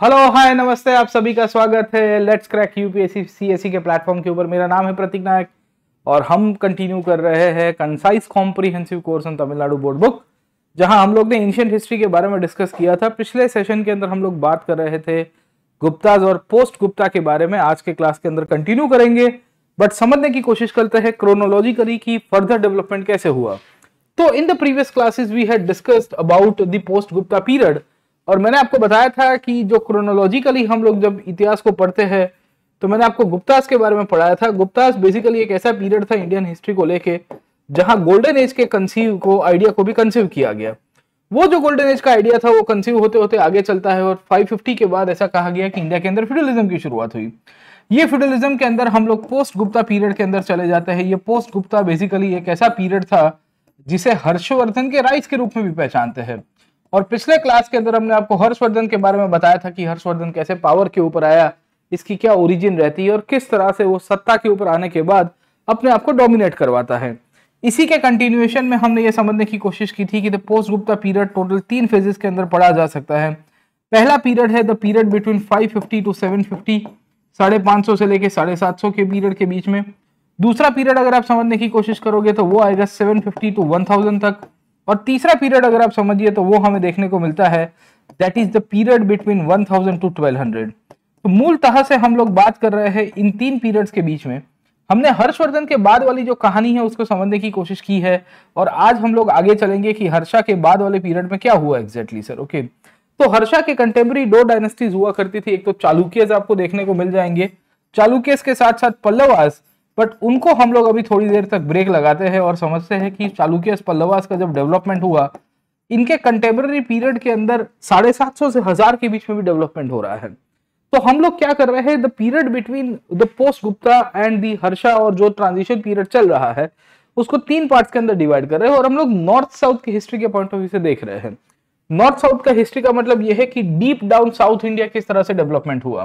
Hello hi नमस्ते आप सभी का स्वागत है लेट्स क्रैक यूपीएससी सीएससी के प्लेटफॉर्म के ऊपर मेरा नाम है प्रतीक नायक और हम कंटिन्यू कर रहे हैं concise comprehensive course on Tamil Nadu board book जहां हम लोग ने एंशियंट हिस्ट्री के बारे में डिस्कस किया था पिछले सेशन के अंदर हम लोग बात कर रहे थे गुप्ताज और पोस्ट गुप्ता के बारे में आज के क्लास के अंदर कंटिन्यू करेंगे बट समझने की कोशिश करते हैं क्रोनोलॉजिकली की फर्दर डेवलपमेंट कैसे हुआ तो in the previous classes we had discussed about the post Gupta period और मैंने आपको बताया था कि जो क्रोनोलॉजिकली हम लोग जब इतिहास को पढ़ते हैं तो मैंने आपको गुप्तास के बारे में पढ़ाया था गुप्तास बेसिकली एक ऐसा पीरियड था इंडियन हिस्ट्री को लेके जहां गोल्डन एज के कंसीव को आइडिया को भी कंसीव किया गया वो जो गोल्डन एज का आइडिया था वो कंसीव होते होते आगे चलता है और 550 के बाद ऐसा कहा गया कि इंडिया के अंदर फ्यूडलिज्म की शुरुआत हुई ये फ्यूडलिज्म के अंदर हम लोग पोस्ट गुप्ता पीरियड के अंदर चले जाते हैं ये पोस्ट गुप्ता बेसिकली एक ऐसा पीरियड था जिसे हर्षवर्धन के राइट्स के रूप में भी पहचानते हैं और पिछले क्लास के अंदर हमने आपको हर्षवर्धन के बारे में बताया था कि हर्षवर्धन कैसे पावर के ऊपर आया इसकी क्या ओरिजिन रहती है और किस तरह से वो सत्ता के ऊपर आने के बाद अपने आप को डोमिनेट करवाता है इसी के कंटिन्यूएशन में हमने ये समझने की कोशिश की थी कि the post Gupta period total तीन फेजेस के अंदर पढ़ा जा सकता है पहला पीरियड है the period between 550 two seven fifty साढ़े पाँच सौ से लेकर साढ़े सात सौ के पीरियड के बीच में दूसरा पीरियड अगर आप समझने की कोशिश करोगे तो वो आएगा फिफ्टी टू थाउजेंड तक और तीसरा पीरियड अगर आप समझिए तो वो हमें देखने को मिलता है that is the period between 1000 two hundred तो मूल से हम लोग बात कर रहे हैं इन तीन पीरियड्स के बीच में हमने हर्षवर्धन के बाद वाली जो कहानी है उसको समझने की कोशिश की है और आज हम लोग आगे चलेंगे कि हर्षा के बाद वाले पीरियड में क्या हुआ एग्जैक्टली सर ओके तो हर्षा के कंटेम्प्रेरी दो डायनेस्टीज हुआ करती थी एक तो चालुक्यज आपको देखने को मिल जाएंगे चालुक्यस के साथ साथ पल्लवास बट उनको हम लोग अभी थोड़ी देर तक ब्रेक लगाते हैं और समझते हैं कि चालुक्य पल्लवास का जब डेवलपमेंट हुआ इनके कंटेम्प्रेरी पीरियड के अंदर साढ़े सात सौ से हजार के बीच में भी डेवलपमेंट हो रहा है तो हम लोग क्या कर रहे हैं the period between the post Gupta and the Harsha और जो ट्रांजिशन पीरियड चल रहा है उसको तीन पार्ट के अंदर डिवाइड कर रहे हैं और हम लोग नॉर्थ साउथ की हिस्ट्री के पॉइंट ऑफ व्यू से देख रहे हैं नॉर्थ साउथ का हिस्ट्री का मतलब यह है कि डीप डाउन साउथ इंडिया किस तरह से डेवलपमेंट हुआ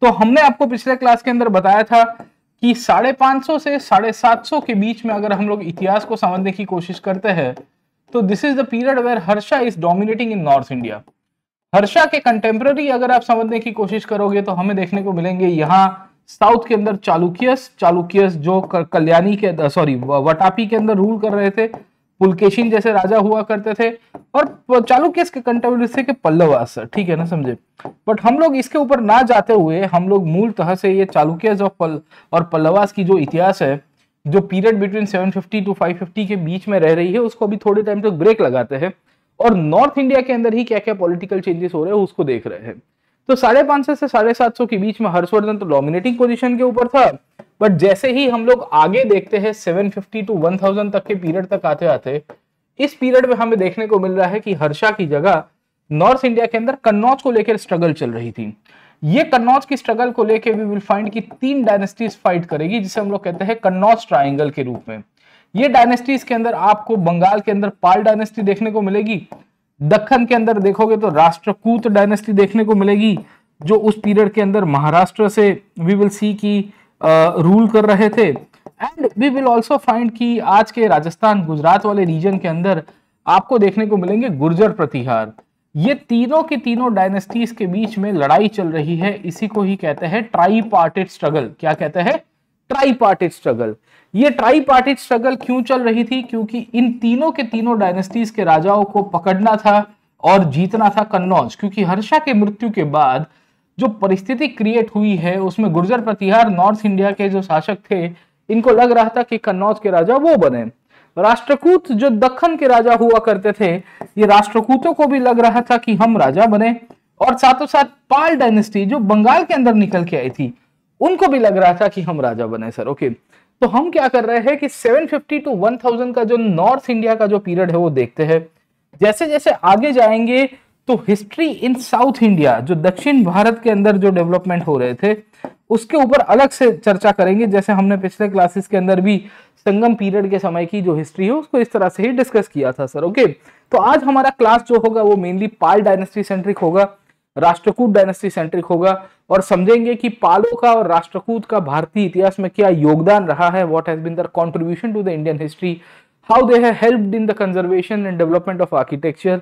तो हमने आपको पिछले क्लास के अंदर बताया था कि साढ़े पाँच सौ से साढ़े सात सौ के बीच में अगर हम लोग इतिहास को समझने की कोशिश करते हैं तो this is the period where Harsha is dominating in north India Harsha के कंटेम्प्ररी अगर आप समझने की कोशिश करोगे तो हमें देखने को मिलेंगे यहाँ साउथ के अंदर चालुक्यस चालुक्यस जो कल्याणी के सॉरी वटापी के अंदर रूल कर रहे थे पुलकेशिन जैसे राजा हुआ करते थे और चालुक्य के कंट्रोवर्सी के पल्लवास ठीक है ना समझे बट हम लोग इसके ऊपर ना जाते हुए हम लोग मूल तरह से ये चालुक्य पल, और पल्लवास की जो इतिहास है जो पीरियड बिटवीन 750 टू 550 के बीच में रह रही है उसको अभी थोड़े टाइम तक तो ब्रेक लगाते हैं और नॉर्थ इंडिया के अंदर ही क्या क्या पॉलिटिकल चेंजेस हो रहे हैं उसको देख रहे हैं तो साढ़े पांच सौ से साढ़े सात सौ के बीच में हर्षवर्धन तो डोमिनेटिंग पोजीशन के ऊपर था बट जैसे ही हम लोग आगे देखते हैं फिफ्टी टू थाउजेंड तक के पीरियड तक आते आते इस पीरियड में हमें देखने को मिल रहा है कि हर्षा की जगह नॉर्थ इंडिया के अंदर कन्नौज को लेकर स्ट्रगल चल रही थी ये कन्नौज की स्ट्रगल को लेकर वी विल फाइंड की तीन डायनेस्टीज फाइट करेगी जिसे हम लोग कहते हैं कन्नौज ट्राइंगल के रूप में ये डायनेस्टीज के अंदर आपको बंगाल के अंदर पाल डायनेस्टी देखने को मिलेगी दखन के अंदर देखोगे तो राष्ट्रकूत डायनेस्टी देखने को मिलेगी जो उस पीरियड के अंदर महाराष्ट्र से वी विल सी की रूल कर रहे थे and we will also find कि आज के राजस्थान गुजरात वाले रीजन के अंदर आपको देखने को मिलेंगे गुर्जर प्रतिहार ये तीनों की तीनों डायनेस्टीज के बीच में लड़ाई चल रही है इसी को ही कहते हैं ट्राई स्ट्रगल क्या कहते हैं ट्राई पार्टी स्ट्रगल ये ट्राई पार्टी स्ट्रगल क्यों चल रही थी क्योंकि इन तीनों के तीनों डायनेस्टीज के राजाओं को पकड़ना था और जीतना था कन्नौज क्योंकि हर्षा के मृत्यु के बाद जो परिस्थिति क्रिएट हुई है उसमें गुर्जर प्रतिहार नॉर्थ इंडिया के जो शासक थे इनको लग रहा था कि कन्नौज के राजा वो बने राष्ट्रकूत जो दखन के राजा हुआ करते थे ये राष्ट्रकूतों को भी लग रहा था कि हम राजा बने और साथों साथ पाल डायनेस्टी जो बंगाल के अंदर निकल के आई थी उनको भी लग रहा था कि हम राजा बने सर ओके तो हम क्या कर रहे हैं कि 750 टू 1000 का जो नॉर्थ इंडिया का जो पीरियड है वो देखते हैं जैसे जैसे आगे जाएंगे तो हिस्ट्री इन साउथ इंडिया जो दक्षिण भारत के अंदर जो डेवलपमेंट हो रहे थे उसके ऊपर अलग से चर्चा करेंगे जैसे हमने पिछले क्लासेस के अंदर भी संगम पीरियड के समय की जो हिस्ट्री है उसको इस तरह से ही डिस्कस किया था सर ओके तो आज हमारा क्लास जो होगा वो मेनली पाल डायनेस्टी सेंट्रिक होगा राष्ट्रकूट डायनेस्टी सेंट्रिक होगा और समझेंगे कि पालो का और राष्ट्रकूट का भारतीय इतिहास में क्या योगदान रहा है what has been their contribution to the Indian history how they have helped in the conservation and development of architecture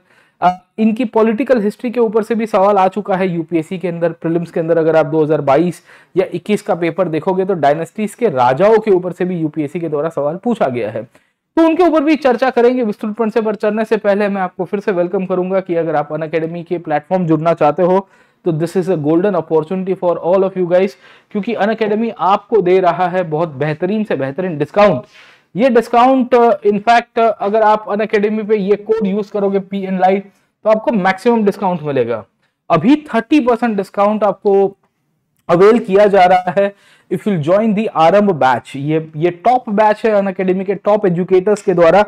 इनकी पॉलिटिकल हिस्ट्री के ऊपर से भी सवाल आ चुका है यूपीएससी के अंदर प्रिलिम्स के अंदर अगर आप 2022 या 21 का पेपर देखोगे तो डायनेस्टीज के राजाओं के ऊपर से भी यूपीएससी के द्वारा सवाल पूछा गया है तो उनके ऊपर भी चर्चा करेंगे विस्तृत से पर चलने से पहले मैं आपको फिर से वेलकम करूंगा कि अगर आप अन अकेडमी के प्लेटफॉर्म जुड़ना चाहते हो तो this is a golden opportunity for all of you guys क्योंकि अन अकेडमी आपको दे रहा है बहुत बेहतरीन से बेहतरीन डिस्काउंट ये डिस्काउंट इनफैक्ट अगर आप अन अकेडमी पे ये कोड यूज करोगे पी एन लाइट तो आपको मैक्सिमम डिस्काउंट मिलेगा अभी थर्टी परसेंट डिस्काउंट आपको अवेल किया जा रहा है इफ यू ज्वाइन दी आरंभ बैच ये ये टॉप बैच है अन अकेडमी के टॉप एजुकेटर्स के द्वारा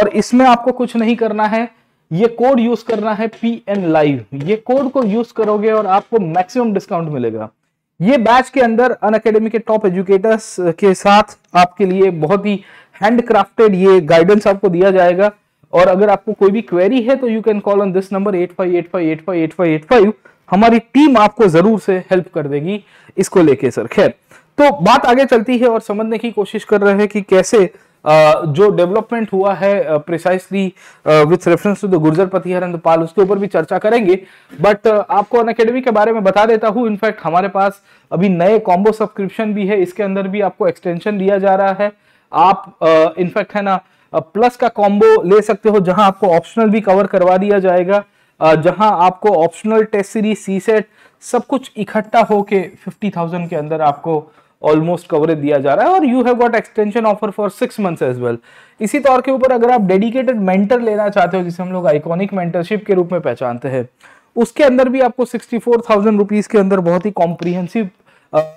और इसमें आपको कुछ नहीं करना है ये कोड यूज करना है पी एन लाइव ये कोड को यूज करोगे और आपको मैक्सिमम डिस्काउंट मिलेगा ये बैच के अंदर अन अकेडमी के टॉप एजुकेटर्स के साथ आपके लिए बहुत ही हैंडक्राफ्टेड ये गाइडेंस आपको दिया जाएगा और अगर आपको कोई भी क्वेरी है तो you can call on this number eight five eight five eight five eight five eight five हमारी टीम आपको जरूर से हेल्प कर देगी इसको लेके सर खैर तो बात आगे चलती है और समझने की कोशिश कर रहे हैं कि कैसे जो डेवलपमेंट हुआ है precisely with reference to the Gurjara Pratihara Pala उसके ऊपर भी चर्चा करेंगे बट आपको अन अकेडमी के बारे में बता देता हूँ इनफैक्ट हमारे पास अभी नए कॉम्बो सब्सक्रिप्शन भी है इसके अंदर भी आपको एक्सटेंशन दिया जा रहा है आप इनफैक्ट है ना प्लस का कॉम्बो ले सकते हो जहां आपको ऑप्शनल भी कवर करवा दिया जाएगा जहां आपको optional test series CSAT सब कुछ इकट्ठा होके 50,000 के अंदर आपको ऑलमोस्ट कवरेज दिया जा रहा है और you have got extension offer for six months as well इसी तौर के ऊपर अगर आप डेडिकेटेड मेंटर लेना चाहते हो जिसे हम लोग आइकॉनिक मेंटरशिप के रूप में पहचानते हैं उसके अंदर भी आपको सिक्सटी फोर थाउजेंड रुपीज के अंदर बहुत ही कॉम्प्रीहेंसिव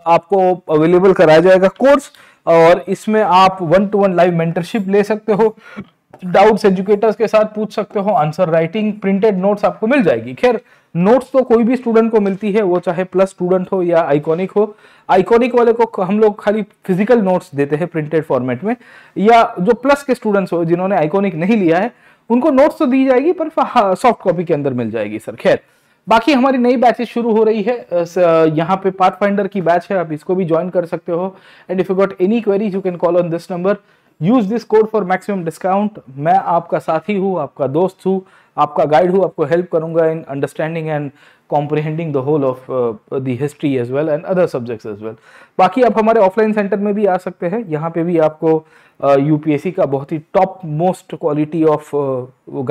आपको अवेलेबल कराया जाएगा कोर्स और इसमें आप one to one live mentorship ले सकते हो डाउट्स एजुकेटर्स के साथ पूछ सकते हो आंसर राइटिंग प्रिंटेड नोट्स आपको मिल जाएगी खैर नोट्स तो कोई भी स्टूडेंट को मिलती है वो चाहे प्लस स्टूडेंट हो या आइकॉनिक हो आइकॉनिक वाले को हम लोग खाली फिजिकल नोट्स देते हैं प्रिंटेड फॉर्मेट में या जो प्लस के स्टूडेंट्स हो जिन्होंने आइकॉनिक नहीं लिया है उनको नोट्स तो दी जाएगी पर सॉफ्ट कॉपी हाँ, के अंदर मिल जाएगी सर खैर बाकी हमारी नई बैचेज शुरू हो रही है यहाँ पे पाथ फाइंडर की बैच है आप इसको भी ज्वाइन कर सकते हो and if you got any queries you can call on this number use this code for maximum discount मैं आपका साथी हूँ आपका दोस्त हूँ आपका गाइड हूँ आपको हेल्प करूँगा in understanding and comprehending the whole of the history as well and other subjects as well बाकी आप हमारे ऑफलाइन सेंटर में भी आ सकते हैं यहाँ पे भी आपको यू uh, का बहुत ही top most quality of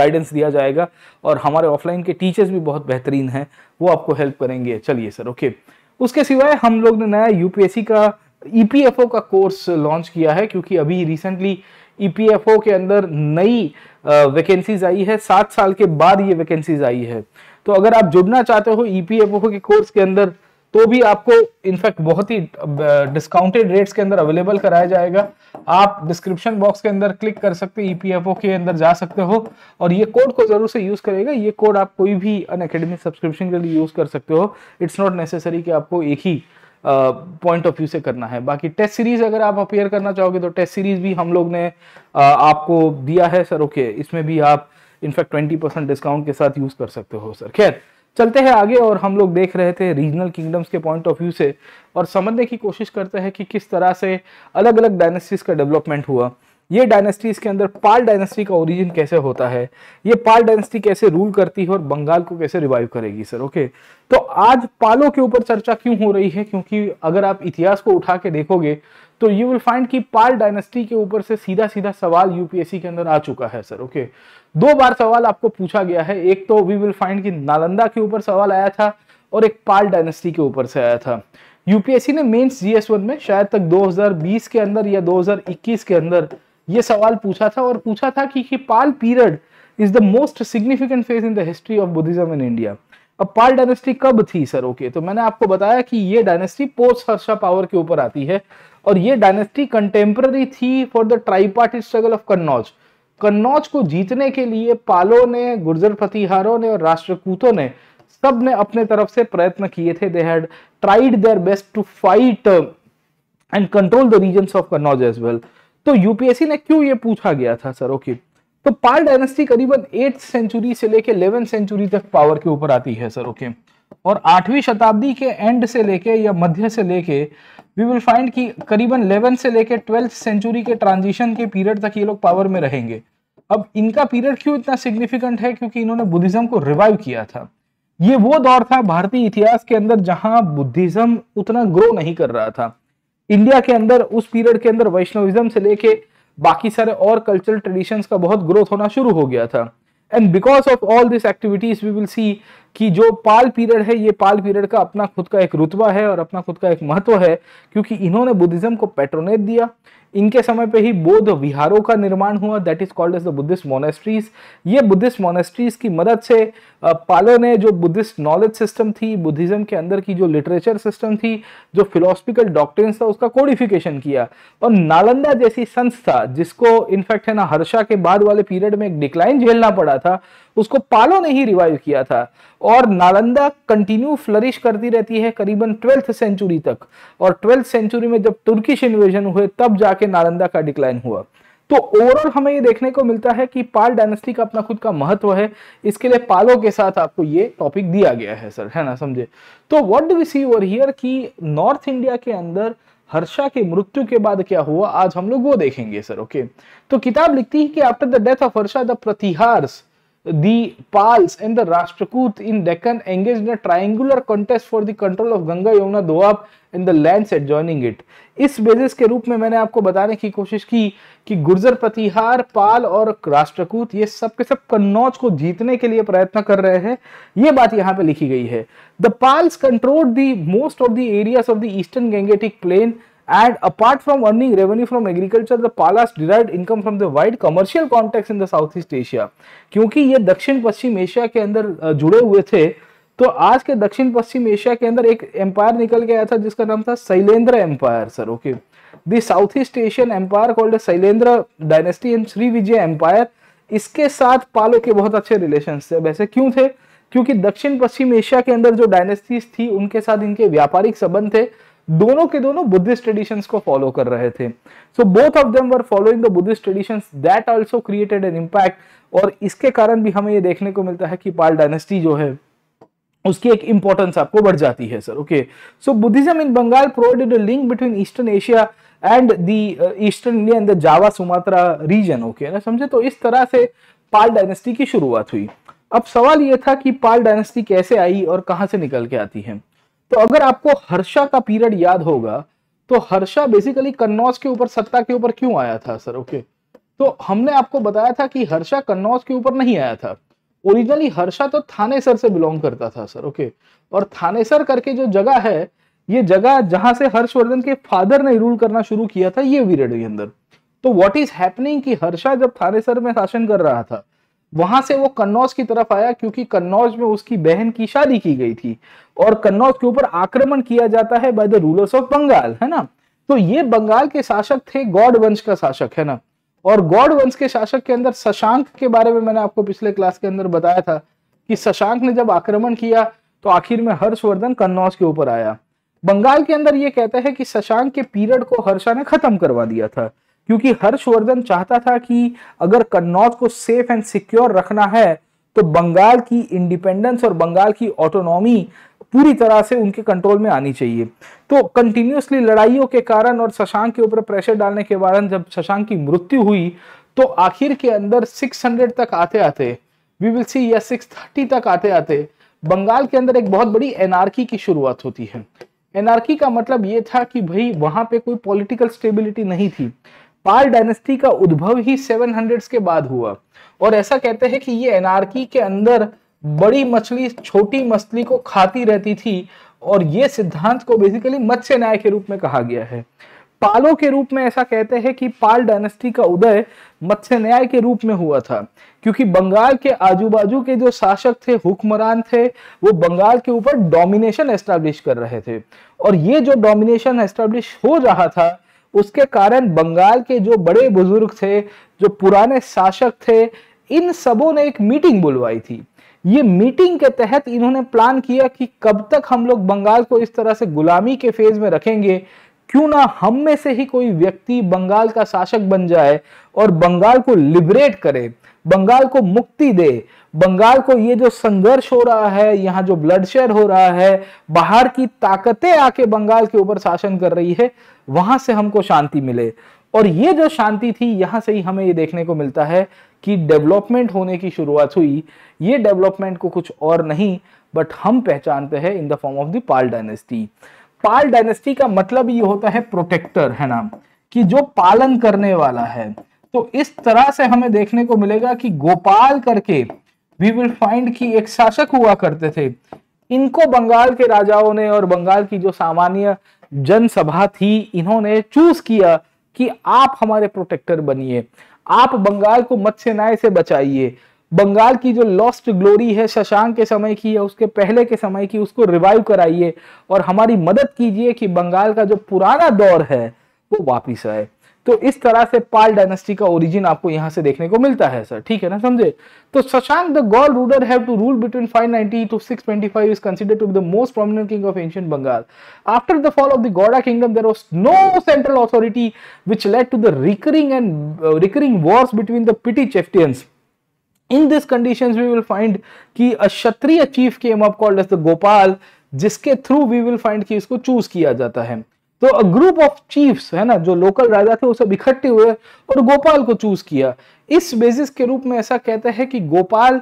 guidance दिया जाएगा और हमारे ऑफलाइन के टीचर्स भी बहुत बेहतरीन हैं वो आपको हेल्प करेंगे चलिए सर ओके okay. उसके सिवाय हम लोग ने नया यू का ई e का कोर्स लॉन्च किया है क्योंकि अभी रिसेंटली ई e के अंदर नई वैकेंसीज आई है सात साल के बाद ये वैकेंसीज आई है तो अगर आप जुड़ना चाहते हो ई e के कोर्स के अंदर तो भी आपको इनफैक्ट बहुत ही डिस्काउंटेड रेट्स के अंदर अवेलेबल कराया जाएगा आप डिस्क्रिप्शन बॉक्स के अंदर क्लिक कर सकते हो ईपीएफओ के अंदर जा सकते हो और ये कोड को जरूर से यूज करेगा ये कोड आप कोई भी अन सब्सक्रिप्शन के लिए यूज कर सकते हो इट्स नॉट नेसेसरी कि आपको एक ही पॉइंट ऑफ व्यू से करना है बाकी टेस्ट सीरीज अगर आप अपेयर करना चाहोगे तो टेस्ट सीरीज भी हम लोग ने uh, आपको दिया है सर ओके okay, इसमें भी आप इनफैक्ट ट्वेंटी परसेंट डिस्काउंट के साथ यूज कर सकते हो सर खैर चलते हैं आगे और हम लोग देख रहे थे रीजनल किंगडम्स के पॉइंट ऑफ व्यू से और समझने की कोशिश करते हैं कि किस तरह से अलग अलग डायनेस्टीज का डेवलपमेंट हुआ ये डायनेस्टी इसके अंदर पाल डायनेस्टी का ओरिजिन कैसे होता है ये पाल डायनेस्टी कैसे रूल करती है और बंगाल को कैसे रिवाइव करेगी सर ओके तो आज पालों के ऊपर चर्चा क्यों हो रही है क्योंकि अगर आप इतिहास को उठा के देखोगे तो यू विल फाइंड कि पाल डायनेस्टी के ऊपर से सीधा सीधा सवाल यूपीएससी के अंदर आ चुका है सर ओके दो बार सवाल आपको पूछा गया है एक तो वी विल फाइंड कि नालंदा के ऊपर सवाल आया था और एक पाल डायनेस्टी के ऊपर से आया था यूपीएससी ने मेन्स जीएस वन में शायद तक 2020 के अंदर या 2021 के अंदर ये सवाल पूछा था और पूछा था कि, पाल period is the most significant phase in the history of Buddhism in India अब पाल डायनेस्टी कब थी सर ओके तो मैंने आपको बताया कि ये डायनेस्टी पोस्ट हर्षा पावर के ऊपर आती है और ये डायनेस्टी कंटेम्प्ररी थी for the tripartite struggle of Kannauj Kannauj को जीतने के लिए पालों ने गुर्जर प्रतिहारों ने और राष्ट्रकूतों ने सब ने अपने तरफ से प्रयत्न किए थे they had tried their best to fight and control the region of Kannauj as well तो यूपीएससी ने क्यों ये पूछा गया था सर ओके तो पाल डायनेस्टी करीबन एट सेंचुरी से लेके इलेवन सेंचुरी तक पावर के ऊपर आती है सर ओके और आठवीं शताब्दी के एंड से लेके या मध्य से लेके वी विल फाइंड कि करीबन 11 से लेके ट्वेल्थ सेंचुरी के ट्रांजिशन के पीरियड तक ये लोग पावर में रहेंगे अब इनका पीरियड क्यों इतना सिग्निफिकेंट है क्योंकि इन्होंने बुद्धिज्म को रिवाइव किया था ये वो दौर था भारतीय इतिहास के अंदर जहां बुद्धिज्म उतना ग्रो नहीं कर रहा था इंडिया के अंदर उस पीरियड के अंदर वैष्णविज्म से लेके बाकी सारे और कल्चरल ट्रेडिशंस का बहुत ग्रोथ होना शुरू हो गया था and because of all this activities we will see कि जो पाल पीरियड है ये पाल पीरियड का अपना खुद का एक रुतबा है और अपना खुद का एक महत्व है क्योंकि इन्होंने बुद्धिज्म को पेट्रोनेट दिया इनके समय पे ही बौद्ध विहारों का निर्माण हुआ that is called as the Buddhist monasteries ये बुद्धिस्ट मोनेस्ट्रीज की मदद से पालो ने जो बुद्धिस्ट नॉलेज सिस्टम थी बुद्धिज्म के अंदर की जो लिटरेचर सिस्टम थी जो फिलोसफिकल डॉक्ट्रिन्स था उसका कोडिफिकेशन किया और नालंदा जैसी संस्था जिसको इनफैक्ट है ना हर्षा के बाद वाले पीरियड में एक डिक्लाइन झेलना पड़ा था उसको पालो ने ही रिवाइव किया था और नालंदा कंटिन्यू फ्लरिश करती रहती है करीबन ट्वेल्थ सेंचुरी तक और ट्वेल्थ सेंचुरी में जब तुर्किश इन्वेजन हुए तब जाके नालंदा का डिक्लाइन हुआ तो ओवरऑल हमें ये देखने को मिलता है कि पाल डायनेस्टी का अपना खुद का महत्व है इसके लिए पालो के साथ आपको ये टॉपिक दिया गया है सर है ना समझे तो what do we see over here कि नॉर्थ इंडिया के अंदर हर्षा के मृत्यु के बाद क्या हुआ आज हम लोग वो देखेंगे सर ओके तो किताब लिखती है कि after the death of Harsha the Pratiharas the Pals and the Rashtrakoot in Deccan engaged in a triangular contest for the control of Ganga Yamuna Doab in the lands adjoining it. इस basis के रूप में मैंने आपको बताने की कोशिश की कि गुर्जर प्रतिहार पाल और राष्ट्रकूत ये सब के सब कन्नौज को जीतने के लिए प्रयत्न कर रहे हैं ये बात यहाँ पे लिखी गई है the Pals control the most of the areas of the eastern Gangetic plain And apart from earning revenue from agriculture, the Palas derived income from the wide commercial context in the Southeast Asia. क्योंकि ये दक्षिण पश्चिम Asia के अंदर जुड़े हुए थे तो आज के दक्षिण पश्चिम एशिया के अंदर एक एम्पायर निकल के आया था जिसका नाम था Shailendra empire sir okay the south east Asian empire called Shailendra dynasty and Srivijaya empire इसके साथ पालो के बहुत अच्छे रिलेशन थे वैसे क्यों थे क्योंकि दक्षिण पश्चिम एशिया के अंदर जो डायनेस्टीज थी उनके साथ इनके व्यापारिक संबंध थे दोनों के दोनों बुद्धिस्ट ट्रेडिशन को फॉलो कर रहे थे so both of them were following the Buddhist tradition that also created an impact और इसके कारण भी हमें ये देखने को मिलता है कि पाल डायनेस्टी जो है उसकी एक इंपॉर्टेंस आपको बढ़ जाती है sir okay so Buddhism in Bengal provided a link between eastern Asia and the eastern India and the Java Sumatra region okay ना समझे तो इस तरह से पाल डायनेस्टी की शुरुआत हुई अब सवाल यह था कि पाल डायनेस्टी कैसे आई और कहां से निकल के आती है तो अगर आपको हर्षा का पीरियड याद होगा तो हर्षा बेसिकली कन्नौज के ऊपर सत्ता के ऊपर क्यों आया था सर ओके तो हमने आपको बताया था कि हर्षा कन्नौज के ऊपर नहीं आया था ओरिजिनली हर्षा तो थानेसर से बिलोंग करता था सर ओके और थानेसर करके जो जगह है ये जगह जहां से हर्षवर्धन के फादर ने रूल करना शुरू किया था ये पीरियड के अंदर तो व्हाट इज हैपनिंग कि हर्षा जब थानेसर में शासन कर रहा था वहां से वो कन्नौज की तरफ आया क्योंकि कन्नौज में उसकी बहन की शादी की गई थी और कन्नौज के ऊपर आक्रमण किया जाता है by the rulers of Bengal है ना तो ये बंगाल के शासक थे गौड वंश का शासक है ना और गौड वंश के शासक के अंदर शशांक के बारे में मैंने आपको पिछले क्लास के अंदर बताया था कि शशांक ने जब आक्रमण किया तो आखिर में हर्षवर्धन कन्नौज के ऊपर आया बंगाल के अंदर ये कहते हैं कि शशांक के पीरियड को हर्षा ने खत्म करवा दिया था क्योंकि हर्षवर्धन चाहता था कि अगर कन्नौज को सेफ एंड सिक्योर रखना है तो बंगाल की इंडिपेंडेंस और बंगाल की ऑटोनॉमी पूरी तरह से उनके कंट्रोल में आनी चाहिए तो कंटिन्यूसली लड़ाइयों के कारण और शशांक के ऊपर प्रेशर डालने के कारण जब शशांक की मृत्यु हुई तो आखिर के अंदर 600 तक आते आते वी विल सी या 630 तक आते आते बंगाल के अंदर एक बहुत बड़ी एनआरकी की शुरुआत होती है एनआरकी का मतलब ये था कि भाई वहां पे कोई पॉलिटिकल स्टेबिलिटी नहीं थी पाल डायनेस्टी का उद्भव ही 700s के बाद हुआ और ऐसा कहते हैं कि ये एनआरकी के अंदर बड़ी मछली छोटी मछली को खाती रहती थी और ये सिद्धांत को बेसिकली मत्स्य न्याय के रूप में कहा गया है पालों के रूप में ऐसा कहते हैं कि पाल डायनेस्टी का उदय मत्स्य न्याय के रूप में हुआ था क्योंकि बंगाल के आजू बाजू के जो शासक थे हुक्मरान थे वो बंगाल के ऊपर डोमिनेशन एस्टैब्लिश कर रहे थे और ये जो डोमिनेशन एस्टेब्लिश हो रहा था उसके कारण बंगाल के जो बड़े बुजुर्ग थे जो पुराने शासक थे इन सबों ने एक मीटिंग बुलवाई थी ये मीटिंग के तहत इन्होंने प्लान किया कि कब तक हम लोग बंगाल को इस तरह से गुलामी के फेज में रखेंगे क्यों ना हम में से ही कोई व्यक्ति बंगाल का शासक बन जाए और बंगाल को लिबरेट करे बंगाल को मुक्ति दे बंगाल को ये जो संघर्ष हो रहा है यहाँ जो ब्लडशेड हो रहा है बाहर की ताकतें आके बंगाल के ऊपर शासन कर रही है वहां से हमको शांति मिले और ये जो शांति थी यहां से ही हमें ये देखने को मिलता है कि डेवलपमेंट होने की शुरुआत हुई ये डेवलपमेंट को कुछ और नहीं बट हम पहचानते हैं in the form of the Pal dynasty Pal dynasty का मतलब ये होता है प्रोटेक्टर है ना कि जो पालन करने वाला है तो इस तरह से हमें देखने को मिलेगा कि गोपाल करके वी विल फाइंड कि एक शासक हुआ करते थे इनको बंगाल के राजाओं ने और बंगाल की जो सामान्य जनसभा थी इन्होंने चूज किया कि आप हमारे प्रोटेक्टर बनिए आप बंगाल को मत्स्य से बचाइए बंगाल की जो लॉस्ट ग्लोरी है शशांक के समय की या उसके पहले के समय की उसको रिवाइव कराइए और हमारी मदद कीजिए कि बंगाल का जो पुराना दौर है वो वापिस आए तो इस तरह से पाल डायनेस्टी का ओरिजिन आपको यहां से देखने को मिलता है सर ठीक है ना समझे तो Shashanka the Gaud ruler have to rule between 590 to 625 is considered to be the most prominent king of ancient Bengal after the fall of the Gauda kingdom there was no central authority which led to the recurring and recurring wars between the petty chieftains in this conditions we will find कि a Kshatriya chief came up called as the Gopala जिसके through we will find कि इसको choose किया जाता है तो group of chiefs है ना जो लोकल राजा थे वो सब इकट्ठे हुए और गोपाल को चूज किया इस बेसिस के रूप में ऐसा कहता है कि गोपाल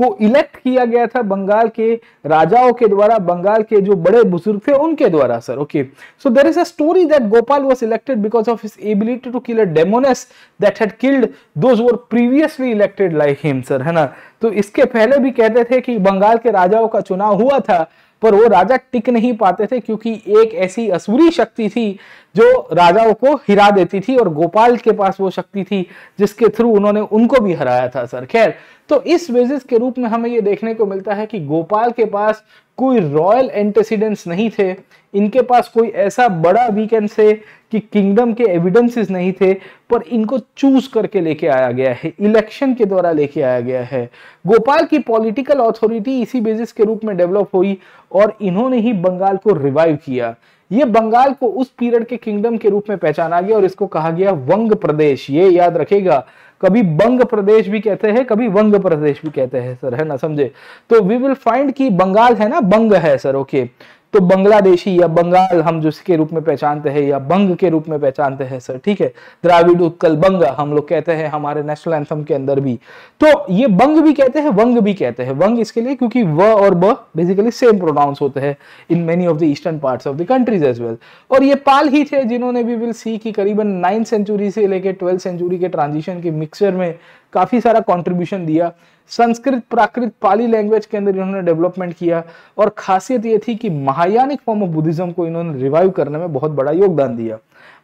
को इलेक्ट किया गया था बंगाल के राजाओं के द्वारा बंगाल के जो बड़े बुजुर्ग थे उनके द्वारा sir okay so there is a story that Gopala was elected because of his ability to kill a demoness that had killed those were previously elected like him sir है ना तो इसके पहले भी कहते थे कि बंगाल के राजाओं का चुनाव हुआ था पर वो राजा टिक नहीं पाते थे क्योंकि एक ऐसी असुरी शक्ति थी जो राजाओं को हिरा देती थी और गोपाल के पास वो शक्ति थी जिसके थ्रू उन्होंने उनको भी हराया था सर खैर तो इस वेजिस के रूप में हमें ये देखने को मिलता है कि गोपाल के पास कोई रॉयल एंटेसिडेंट्स नहीं थे इनके पास कोई ऐसा बड़ा वी से कि किंगडम के एविडेंसेस नहीं थे पर इनको चूज करके लेके आया गया है इलेक्शन के द्वारा लेके आया गया है गोपाल की पॉलिटिकल अथॉरिटी इसी बेसिस के रूप में डेवलप हुई और इन्होंने ही बंगाल को रिवाइव किया ये बंगाल को उस पीरियड के किंगडम के रूप में पहचाना गया और इसको कहा गया वंग प्रदेश ये याद रखेगा कभी बंग प्रदेश भी कहते हैं कभी वंग प्रदेश भी कहते हैं सर है ना समझे तो वी विल फाइंड कि बंगाल है ना बंग है सर ओके okay. तो बांग्लादेशी या बंगाल हम जिसके रूप में पहचानते हैं या बंग के रूप में पहचानते हैं सर ठीक है द्राविड उत्कल बंग हम लोग कहते हैं हमारे नेशनल एंथम के अंदर भी तो ये बंग भी कहते हैं वंग भी कहते हैं वंग इसके लिए क्योंकि व और ब बेसिकली सेम प्रोनाउंस होते हैं in many of the eastern part of the countries as well और ये पाल ही थे जिन्होंने भी विल सी की करीबन नाइन्थ सेंचुरी से लेकर ट्वेल्थ सेंचुरी के ट्रांजिशन के मिक्सचर में काफी सारा कॉन्ट्रीब्यूशन दिया संस्कृत प्राकृत पाली लैंग्वेज के अंदर इन्होंने डेवलपमेंट किया और खासियत ये थी कि महायानिक फॉर्म ऑफ बुद्धिज्म को इन्होंने रिवाइव करने में बहुत बड़ा योगदान दिया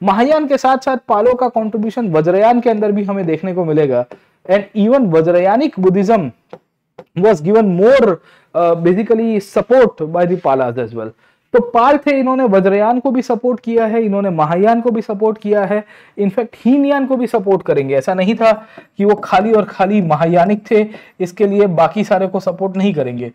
महायान के साथ साथ पालो का कॉन्ट्रीब्यूशन वज्रयान के अंदर भी हमें देखने को मिलेगा and even Vajrayanic Buddhism was given more basically support by by the Palas well. तो पार्थ थे इन्होंने वज्रयान को भी सपोर्ट किया है इन्होंने महायान को भी सपोर्ट किया है इनफैक्ट हीनयान को भी सपोर्ट करेंगे ऐसा नहीं था कि वो खाली और खाली महायानिक थे इसके लिए बाकी सारे को सपोर्ट नहीं करेंगे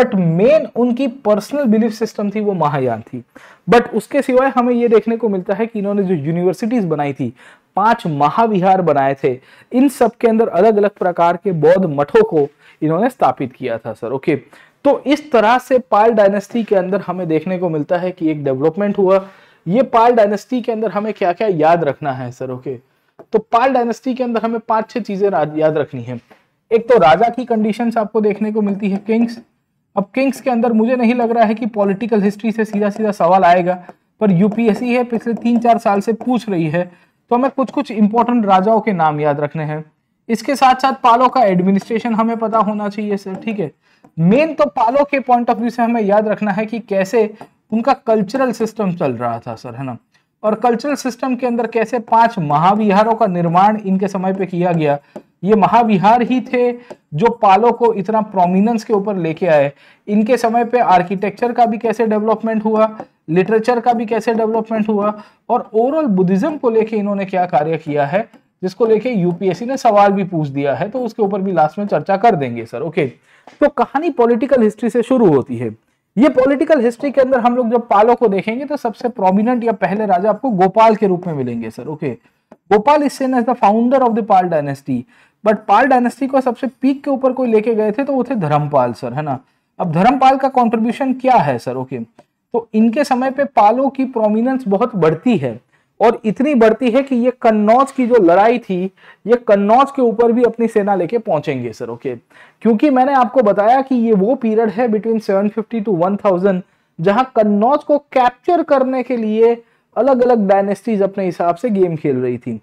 बट मेन उनकी पर्सनल बिलीफ सिस्टम थी वो महायान थी बट उसके सिवाय हमें ये देखने को मिलता है कि इन्होंने जो यूनिवर्सिटीज बनाई थी पांच महाविहार बनाए थे इन सब के अंदर अलग अलग प्रकार के बौद्ध मठों को इन्होंने स्थापित किया था सर ओके तो इस तरह से पाल डायनेस्टी के अंदर हमें देखने को मिलता है कि एक डेवलपमेंट हुआ ये पाल डायनेस्टी के अंदर हमें क्या क्या याद रखना है सर ओके तो पाल डायनेस्टी के अंदर हमें पांच छह चीजें याद रखनी है एक तो राजा की कंडीशन आपको देखने को मिलती है किंग्स अब किंग्स के अंदर मुझे नहीं लग रहा है कि पॉलिटिकल हिस्ट्री से सीधा सीधा सवाल आएगा पर यूपीएससी है पिछले तीन चार साल से पूछ रही है तो हमें कुछ कुछ इंपॉर्टेंट राजाओं के नाम याद रखने हैं इसके साथ साथ पालो का एडमिनिस्ट्रेशन हमें पता होना चाहिए सर ठीक है मेन तो पालो के पॉइंट ऑफ व्यू से हमें याद रखना है कि कैसे उनका कल्चरल सिस्टम चल रहा था सर है ना और कल्चरल सिस्टम के अंदर कैसे पांच महाविहारों का निर्माण इनके समय पे किया गया ये महाविहार ही थे जो पालो को इतना प्रोमिनेंस के ऊपर लेके आए इनके समय पे आर्किटेक्चर का भी कैसे डेवलपमेंट हुआ लिटरेचर का भी कैसे डेवलपमेंट हुआ और ओवरऑल बुद्धिज्म को लेके इन्होंने क्या कार्य किया है जिसको लेके यूपीएससी ने सवाल भी पूछ दिया है तो उसके ऊपर भी लास्ट में चर्चा कर देंगे सर ओके तो कहानी पॉलिटिकल हिस्ट्री से शुरू होती है ये पॉलिटिकल हिस्ट्री के अंदर हम लोग जब पालो को देखेंगे तो सबसे प्रोमिनेंट या पहले राजा आपको गोपाल के रूप में मिलेंगे sir okay Gopala is seen as the founder of the Pal dynasty but Pal dynasty को सबसे पीक के ऊपर कोई लेके गए थे तो वो थे धर्मपाल सर है ना अब धर्मपाल का कॉन्ट्रीब्यूशन क्या है सर ओके तो इनके समय पे पालों की प्रोमिनेंस बहुत बढ़ती है और इतनी बढ़ती है कि ये कन्नौज की जो लड़ाई थी ये कन्नौज के ऊपर भी अपनी सेना लेके पहुंचेंगे सर ओके क्योंकि मैंने आपको बताया कि ये वो पीरियड है बिटवीन 750 टू 1000 जहां कन्नौज को कैप्चर करने के लिए अलग अलग डायनेस्टीज अपने हिसाब से गेम खेल रही थी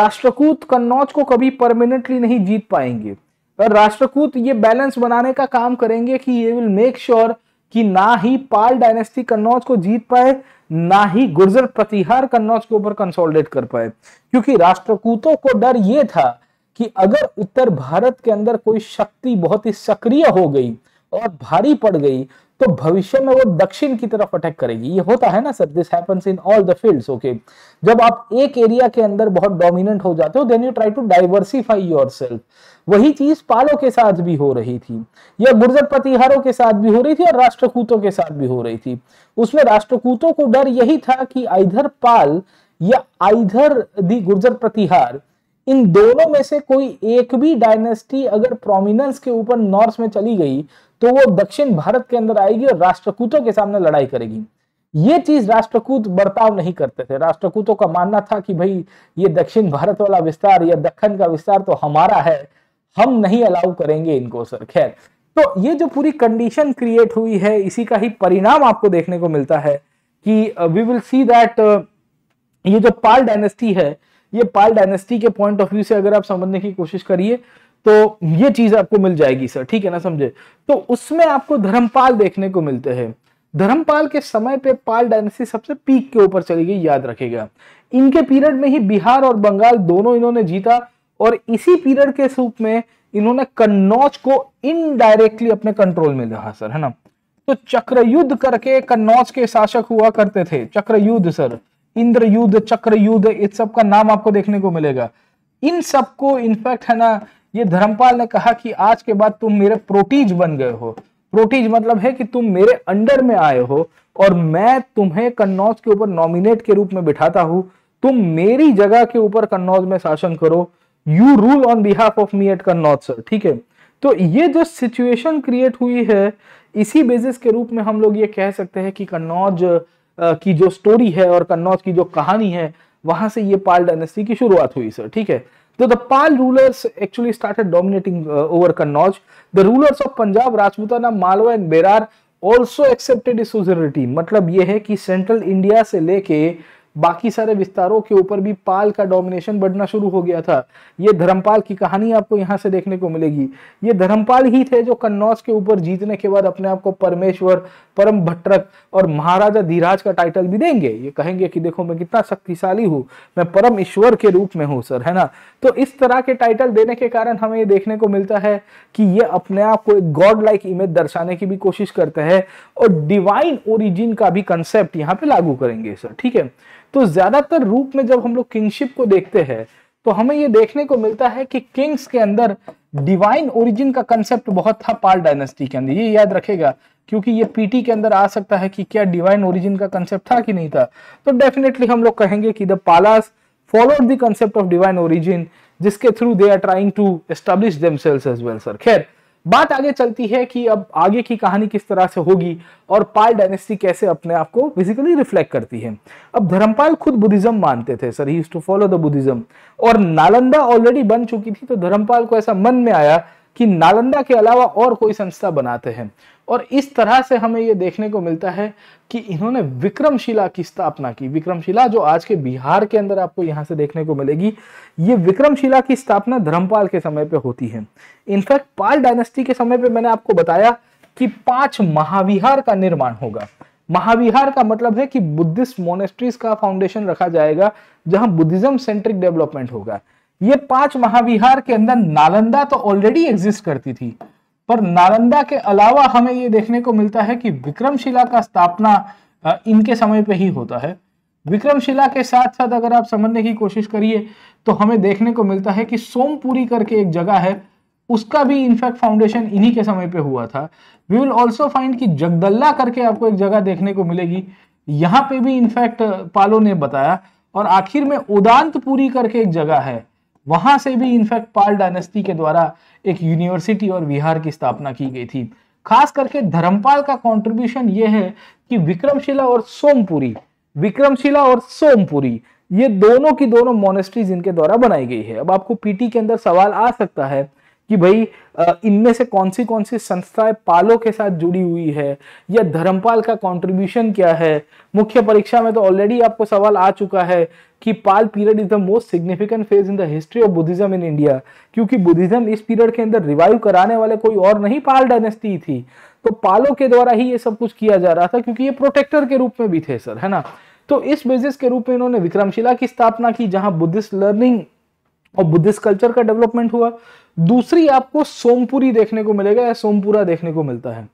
राष्ट्रकूत कन्नौज को कभी परमानेंटली नहीं जीत पाएंगे और राष्ट्रकूत ये बैलेंस बनाने का काम करेंगे कि ये विल मेक श्योर कि ना ही पाल डायनेस्टी कन्नौज को जीत पाए ना ही गुर्जर प्रतिहार कन्नौज के ऊपर कंसोलिडेट कर पाए क्योंकि राष्ट्रकूतों को डर यह था कि अगर उत्तर भारत के अंदर कोई शक्ति बहुत ही सक्रिय हो गई और भारी पड़ गई तो भविष्य में वो दक्षिण की तरफ अटैक करेगी ये होता है ना sir this happens in all the fields okay जब आप एक एरिया के अंदर बहुत डोमिनेंट हो जाते हो then you try to diversify yourself वही चीज पालों के साथ भी हो रही थी यह गुर्जर प्रतिहारों के साथ भी हो रही थी और राष्ट्रकूतों के साथ भी हो रही थी उसमें राष्ट्रकूतों को डर यही था कि आइधर पाल या आइधर दी गुर्जर प्रतिहार इन दोनों में से कोई एक भी डायनेस्टी अगर प्रोमिनेंस के ऊपर नॉर्थ में चली गई तो वो दक्षिण भारत के अंदर आएगी और राष्ट्रकूतों के सामने लड़ाई करेगी ये चीज राष्ट्रकूत बर्ताव नहीं करते थे राष्ट्रकूतों का मानना था कि भाई ये दक्षिण भारत वाला विस्तार या दक्षिण का विस्तार तो हमारा है हम नहीं अलाउ करेंगे इनको सर खैर तो ये जो पूरी कंडीशन क्रिएट हुई है इसी का ही परिणाम आपको देखने को मिलता है कि वी विल सी दैट ये जो पाल डायनेस्टी है ये पाल डायनेस्टी के पॉइंट ऑफ व्यू से अगर आप समझने की कोशिश करिए तो ये चीज आपको मिल जाएगी सर ठीक है ना समझे तो उसमें आपको धर्मपाल देखने को मिलते हैं धर्मपाल के समय पे पाल डायनेस्टी सबसे पीक के ऊपर चली गई याद रखेगा इनके पीरियड में ही बिहार और बंगाल दोनों इन्होंने जीता और इसी पीरियड के रूप में इन्होंने कन्नौज को इनडायरेक्टली अपने कंट्रोल में लिया सर है ना तो चक्रयुद्ध करके कन्नौज के शासक हुआ करते थे चक्रयुद्ध सर इंद्र युद्ध चक्र युद्ध इन सब का नाम आपको देखने को मिलेगा इन सबको इनफैक्ट है ना ये धर्मपाल ने कहा कि आज के बाद तुम मेरे प्रोटीज बन गए हो प्रोटीज मतलब है कि तुम मेरे अंडर में आए हो और मैं तुम्हें कन्नौज के ऊपर नॉमिनेट के रूप में बिठाता हूं तुम मेरी जगह के ऊपर कन्नौज में शासन करो you rule on behalf of me at Kannauj sir ठीक है तो ये जो सिचुएशन क्रिएट हुई है इसी बेसिस के रूप में हम लोग ये कह सकते हैं कि कन्नौज की जो स्टोरी है और कन्नौज की जो कहानी है वहां से ये पाल डायनेस्टी की शुरुआत हुई सर ठीक है तो the Pal rulers actually started dominating over Kannauj the rulers of Punjab Rajputana Malwa and Berar also accepted accepted मतलब ये है कि सेंट्रल इंडिया से लेके बाकी सारे विस्तारों के ऊपर भी पाल का डोमिनेशन बढ़ना शुरू हो गया था ये धर्मपाल की कहानी आपको यहाँ से देखने को मिलेगी ये धर्मपाल ही थे जो कन्नौज के ऊपर जीतने के बाद अपने आप को परमेश्वर परम भट्टरक और महाराजा धीराज का टाइटल भी देंगे ये कहेंगे कि देखो मैं कितना शक्तिशाली हूँ मैं परम ईश्वर के रूप में हूँ सर है ना तो इस तरह के टाइटल देने के कारण हमें ये देखने को मिलता है कि ये अपने आप को एक गॉड लाइक इमेज दर्शाने की भी कोशिश करते हैं और डिवाइन ओरिजिन का भी कंसेप्ट यहाँ पे लागू करेंगे सर ठीक है तो ज्यादातर रूप में जब हम लोग किंगशिप को देखते हैं तो हमें ये देखने को मिलता है कि किंग्स के अंदर डिवाइन ओरिजिन का कंसेप्ट बहुत था पाल डायनेस्टी के अंदर ये याद रखेगा क्योंकि ये पीटी के अंदर आ सकता है कि क्या डिवाइन ओरिजिन का कंसेप्ट था कि नहीं था तो डेफिनेटली हम लोग कहेंगे कि the Palas followed the concept of divine origin जिसके through they are trying to establish themselves as well sir खैर बात आगे चलती है कि अब आगे की कहानी किस तरह से होगी और पाल डायनेस्टी कैसे अपने आप को फिजिकली रिफ्लेक्ट करती है अब धर्मपाल खुद बुद्धिज्म मानते थे sir he to follow the Buddhism और नालंदा ऑलरेडी बन चुकी थी तो धर्मपाल को ऐसा मन में आया कि नालंदा के अलावा और कोई संस्था बनाते हैं और इस तरह से हमें ये देखने को मिलता है कि इन्होंने विक्रमशिला की स्थापना की विक्रमशिला जो आज के बिहार के अंदर आपको यहाँ से देखने को मिलेगी ये विक्रमशिला की स्थापना धर्मपाल के समय पे होती है इनफैक्ट पाल डायनेस्टी के समय पे मैंने आपको बताया कि पांच महाविहार का निर्माण होगा महाविहार का मतलब है कि बुद्धिस्ट मोनेस्ट्रीज का फाउंडेशन रखा जाएगा जहां बुद्धिज्म सेंट्रिक डेवलपमेंट होगा ये पांच महाविहार के अंदर नालंदा तो ऑलरेडी एग्जिस्ट करती थी पर नालंदा के अलावा हमें ये देखने को मिलता है कि विक्रमशिला का स्थापना इनके समय पे ही होता है विक्रमशिला के साथ साथ अगर आप समझने की कोशिश करिए तो हमें देखने को मिलता है कि सोमपुरी करके एक जगह है उसका भी इनफैक्ट फाउंडेशन इन्हीं के समय पे हुआ था वी विल ऑल्सो फाइंड कि जगदल्ला करके आपको एक जगह देखने को मिलेगी यहाँ पे भी इनफैक्ट पालो ने बताया और आखिर में उदांतपुरी करके एक जगह है वहां से भी इनफैक्ट पाल डायनेस्टी के द्वारा एक यूनिवर्सिटी और विहार की स्थापना की गई थी खास करके धर्मपाल का कंट्रीब्यूशन ये है कि विक्रमशिला और सोमपुरी विक्रमशिला और सोमपुरी ये दोनों की दोनों मोनेस्ट्रीज इनके द्वारा बनाई गई है अब आपको पीटी के अंदर सवाल आ सकता है कि भाई इनमें से कौन सी कौन सी संस्थाएं पालो के साथ जुड़ी हुई है या धर्मपाल का कंट्रीब्यूशन क्या है मुख्य परीक्षा में तो ऑलरेडी आपको सवाल आ चुका है कि पाल period is the most significant phase in the history of Buddhism in India क्योंकि बुद्धिज्म इस पीरियड के अंदर रिवाइव कराने वाले कोई और नहीं पाल डायनेस्टी थी तो पालो के द्वारा ही ये सब कुछ किया जा रहा था क्योंकि ये प्रोटेक्टर के रूप में भी थे सर है ना तो इस बेसिस के रूप में इन्होंने विक्रमशिला की स्थापना की जहां बुद्धिस्ट लर्निंग और बुद्धिस्ट कल्चर का डेवलपमेंट हुआ दूसरी आपको सोमपुरी देखने को मिलेगा या सोमपुरा देखने को मिलता है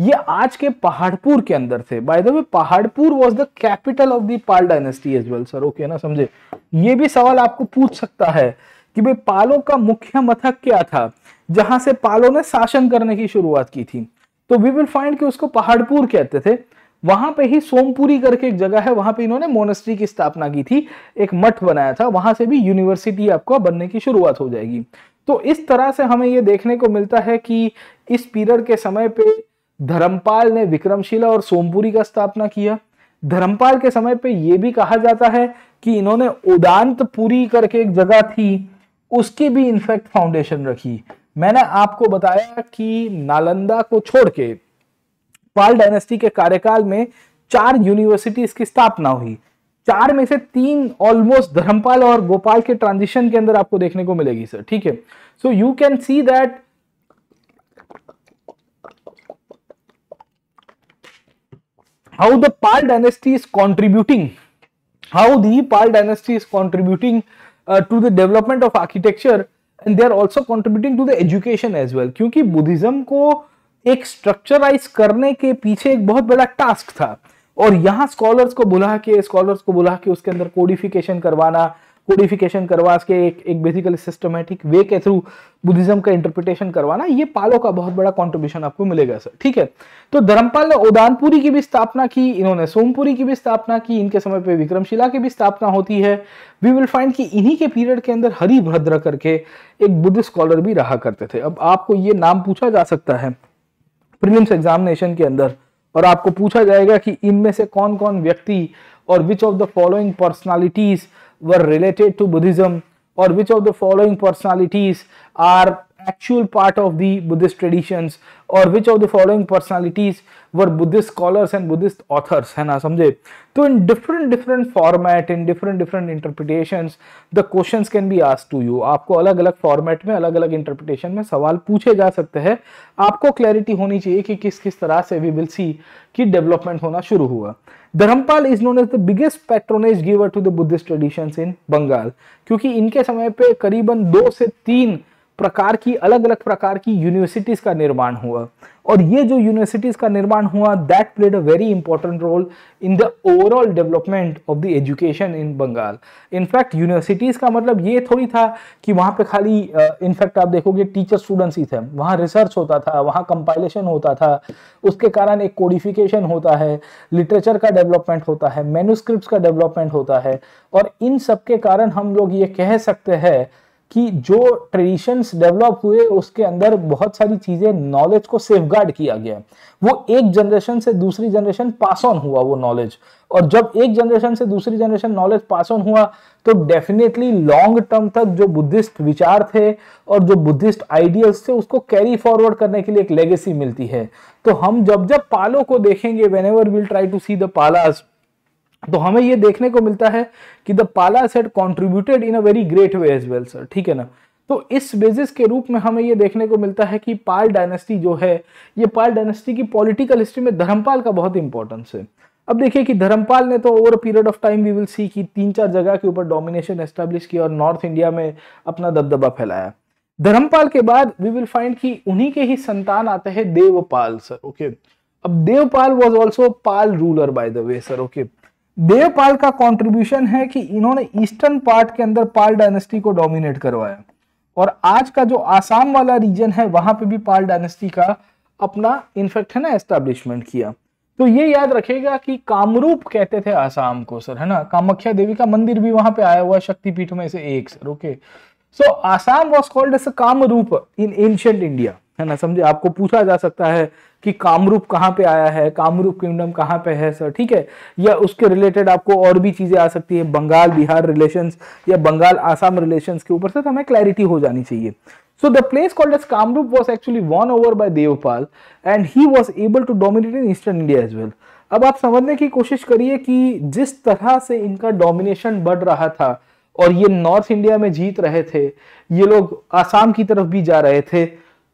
ये आज के पहाड़पुर के अंदर थे by the way Paharpur was the capital of the Pal dynasty as well sir okay ना समझे ये भी सवाल आपको पूछ सकता है कि भाई पालों का मुख्य मथक क्या था जहां से पालों ने शासन करने की शुरुआत की थी तो वी विल फाइंड कि उसको पहाड़पुर कहते थे वहां पे ही सोमपुरी करके एक जगह है वहां पे इन्होंने मोनेस्ट्री की स्थापना की थी एक मठ बनाया था वहां से भी यूनिवर्सिटी आपको बनने की शुरुआत हो जाएगी तो इस तरह से हमें यह देखने को मिलता है कि इस पीरियड के समय पे धर्मपाल ने विक्रमशिला और सोमपुरी का स्थापना किया धर्मपाल के समय पे यह भी कहा जाता है कि इन्होंने उदांतपुरी करके एक जगह थी उसकी भी इनफैक्ट फाउंडेशन रखी मैंने आपको बताया कि नालंदा को छोड़ के पाल डायनेस्टी के कार्यकाल में चार यूनिवर्सिटीज की स्थापना हुई चार में से तीन ऑलमोस्ट धर्मपाल और गोपाल के ट्रांजिशन के अंदर आपको देखने को मिलेगी सर ठीक है so you can see that how the Pal dynasty is contributing how the Pal dynasty is contributing to the development of architecture and they are also contributing to the education as well क्योंकि Buddhism को एक structurize करने के पीछे एक बहुत बड़ा task था और यहाँ स्कॉलर्स को बुला के स्कॉलर्स को बुला के उसके अंदर कोडिफिकेशन करवाना कोडिफिकेशन करवा के एक एक बेसिकली सिस्टमेटिक वे के थ्रू बुद्धिज्म का इंटरप्रिटेशन करवाना ये पालो का बहुत बड़ा कंट्रीब्यूशन आपको मिलेगा सर ठीक है तो धर्मपाल ने उदानपुरी की भी स्थापना की इन्होंने सोमपुरी की भी स्थापना की इनके समय पे विक्रमशिला की भी स्थापना होती है वी विल फाइंड कि इन्हीं के पीरियड के अंदर हरिभद्र करके एक बुद्ध स्कॉलर भी रहा करते थे अब आपको ये नाम पूछा जा सकता है प्रिलिम्स एग्जामिनेशन के अंदर और आपको पूछा जाएगा कि इनमें से कौन कौन व्यक्ति और which of the following personalities were related to Buddhism और which of the following personalities are actual part of the Buddhist traditions or which of the following personalities were Buddhist scholars and Buddhist authors hai na samjhe to in different different format in different different interpretations the questions can be asked to you aapko alag alag format mein alag alag interpretation mein sawal puche ja sakte हैं aapko clarity honi chahiye ki kis kis tarah se we will see ki development hona shuru hua Dharmapala is known as the biggest patronage giver to the Buddhist traditions in Bengal क्योंकि इनके समय पे करीबन दो से तीन प्रकार की अलग अलग प्रकार की यूनिवर्सिटीज़ का निर्माण हुआ और ये जो यूनिवर्सिटीज़ का निर्माण हुआ that played a very important role in the overall development of the education in Bengal in fact universities का मतलब ये थोड़ी था कि वहां पे खाली इनफैक्ट आप देखोगे टीचर स्टूडेंट्स ही थे वहां रिसर्च होता था वहां कंपाइलेशन होता था उसके कारण एक कोडिफिकेशन होता है लिटरेचर का डेवलपमेंट होता है मेनुस्क्रिप्ट का डेवलपमेंट होता है और इन सब के कारण हम लोग ये कह सकते हैं कि जो ट्रेडिशंस डेवलप हुए उसके अंदर बहुत सारी चीज़ें नॉलेज को सेफ किया गया वो एक जनरेशन से दूसरी जनरेशन पास ऑन हुआ वो नॉलेज और जब एक जनरेशन से दूसरी जनरेशन नॉलेज पास ऑन हुआ तो डेफिनेटली लॉन्ग टर्म तक जो बुद्धिस्ट विचार थे और जो बुद्धिस्ट आइडियल्स थे उसको कैरी फॉरवर्ड करने के लिए एक लेगेसी मिलती है तो हम जब जब पालों को देखेंगे whenever will try to see the Palas तो हमें ये देखने को मिलता है कि the Pala set contributed in a very great way as well sir ठीक है ना तो इस बेसिस के रूप में हमें ये देखने को मिलता है कि पाल डायनेस्टी जो है ये पाल डायनेस्टी की पॉलिटिकल हिस्ट्री में धर्मपाल का बहुत इंपॉर्टेंस है अब देखिए कि धर्मपाल ने तो over period of time we will see कि तीन चार जगह के ऊपर डोमिनेशन एस्टेब्लिश किया और नॉर्थ इंडिया में अपना दबदबा फैलाया धर्मपाल के बाद वी विल फाइंड कि उन्हीं के ही संतान आते हैं देवपाल सर ओके अब Devapala was also Pal ruler by the way sir okay okay? Devapala का कंट्रीब्यूशन है कि इन्होंने ईस्टर्न पार्ट के अंदर पाल डायनेस्टी को डोमिनेट करवाया और आज का जो आसाम वाला रीजन है वहां पे भी पाल डायनेस्टी का अपना इनफेक्ट है ना एस्टेब्लिशमेंट किया तो ये याद रखेगा कि कामरूप कहते थे आसाम को सर है ना कामाख्या देवी का मंदिर भी वहां पे आया हुआ है शक्तिपीठ में से एक sir okay so Assam was called as Kamrup in ancient India है ना समझे आपको पूछा जा सकता है कि कामरूप कहाँ पे आया है कामरूप किंगडम कहाँ पे है सर ठीक है या उसके रिलेटेड आपको और भी चीज़ें आ सकती है बंगाल बिहार रिलेशंस या बंगाल आसाम रिलेशंस के ऊपर से तो हमें क्लैरिटी हो जानी चाहिए so the place called as Kamrup was actually won over by Devapala and he was able to dominate in eastern India as well अब आप समझने की कोशिश करिए कि जिस तरह से इनका डोमिनेशन बढ़ रहा था और ये नॉर्थ इंडिया में जीत रहे थे ये लोग आसाम की तरफ भी जा रहे थे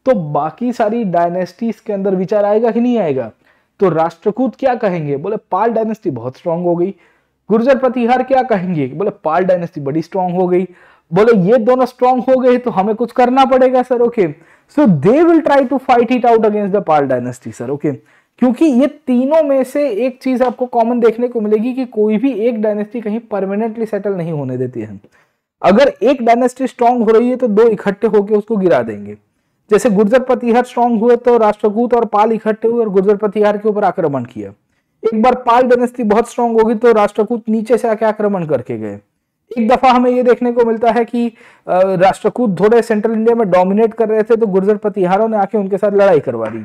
तो बाकी सारी डायनेस्टीज के अंदर विचार आएगा कि नहीं आएगा तो राष्ट्रकूट क्या कहेंगे बोले पाल डायनेस्टी बहुत स्ट्रांग हो गई गुर्जर प्रतिहार क्या कहेंगे बोले पाल डायनेस्टी बड़ी स्ट्रांग हो गई बोले ये दोनों स्ट्रांग हो गए तो हमें कुछ करना पड़ेगा sir okay so they will try to fight it out against the Pal dynasty sir okay क्योंकि ये तीनों में से एक चीज आपको कॉमन देखने को मिलेगी कि कोई भी एक डायनेस्टी कहीं परमानेंटली सेटल नहीं होने देती है अगर एक डायनेस्टी स्ट्रांग हो रही है तो दो इकट्ठे होकर उसको गिरा देंगे जैसे गुर्जर प्रतिहार स्ट्रांग हुए तो राष्ट्रकूत और पाल इकट्ठे हुए और गुर्जर प्रतिहार के ऊपर आक्रमण किया एक बार पाल डायनेस्टी बहुत स्ट्रांग होगी तो राष्ट्रकूत नीचे से आके आक्रमण करके गए एक दफा हमें ये देखने को मिलता है कि राष्ट्रकूट थोड़े सेंट्रल इंडिया में डोमिनेट कर रहे थे तो गुर्जर प्रतिहारों ने आके उनके साथ लड़ाई करवा दी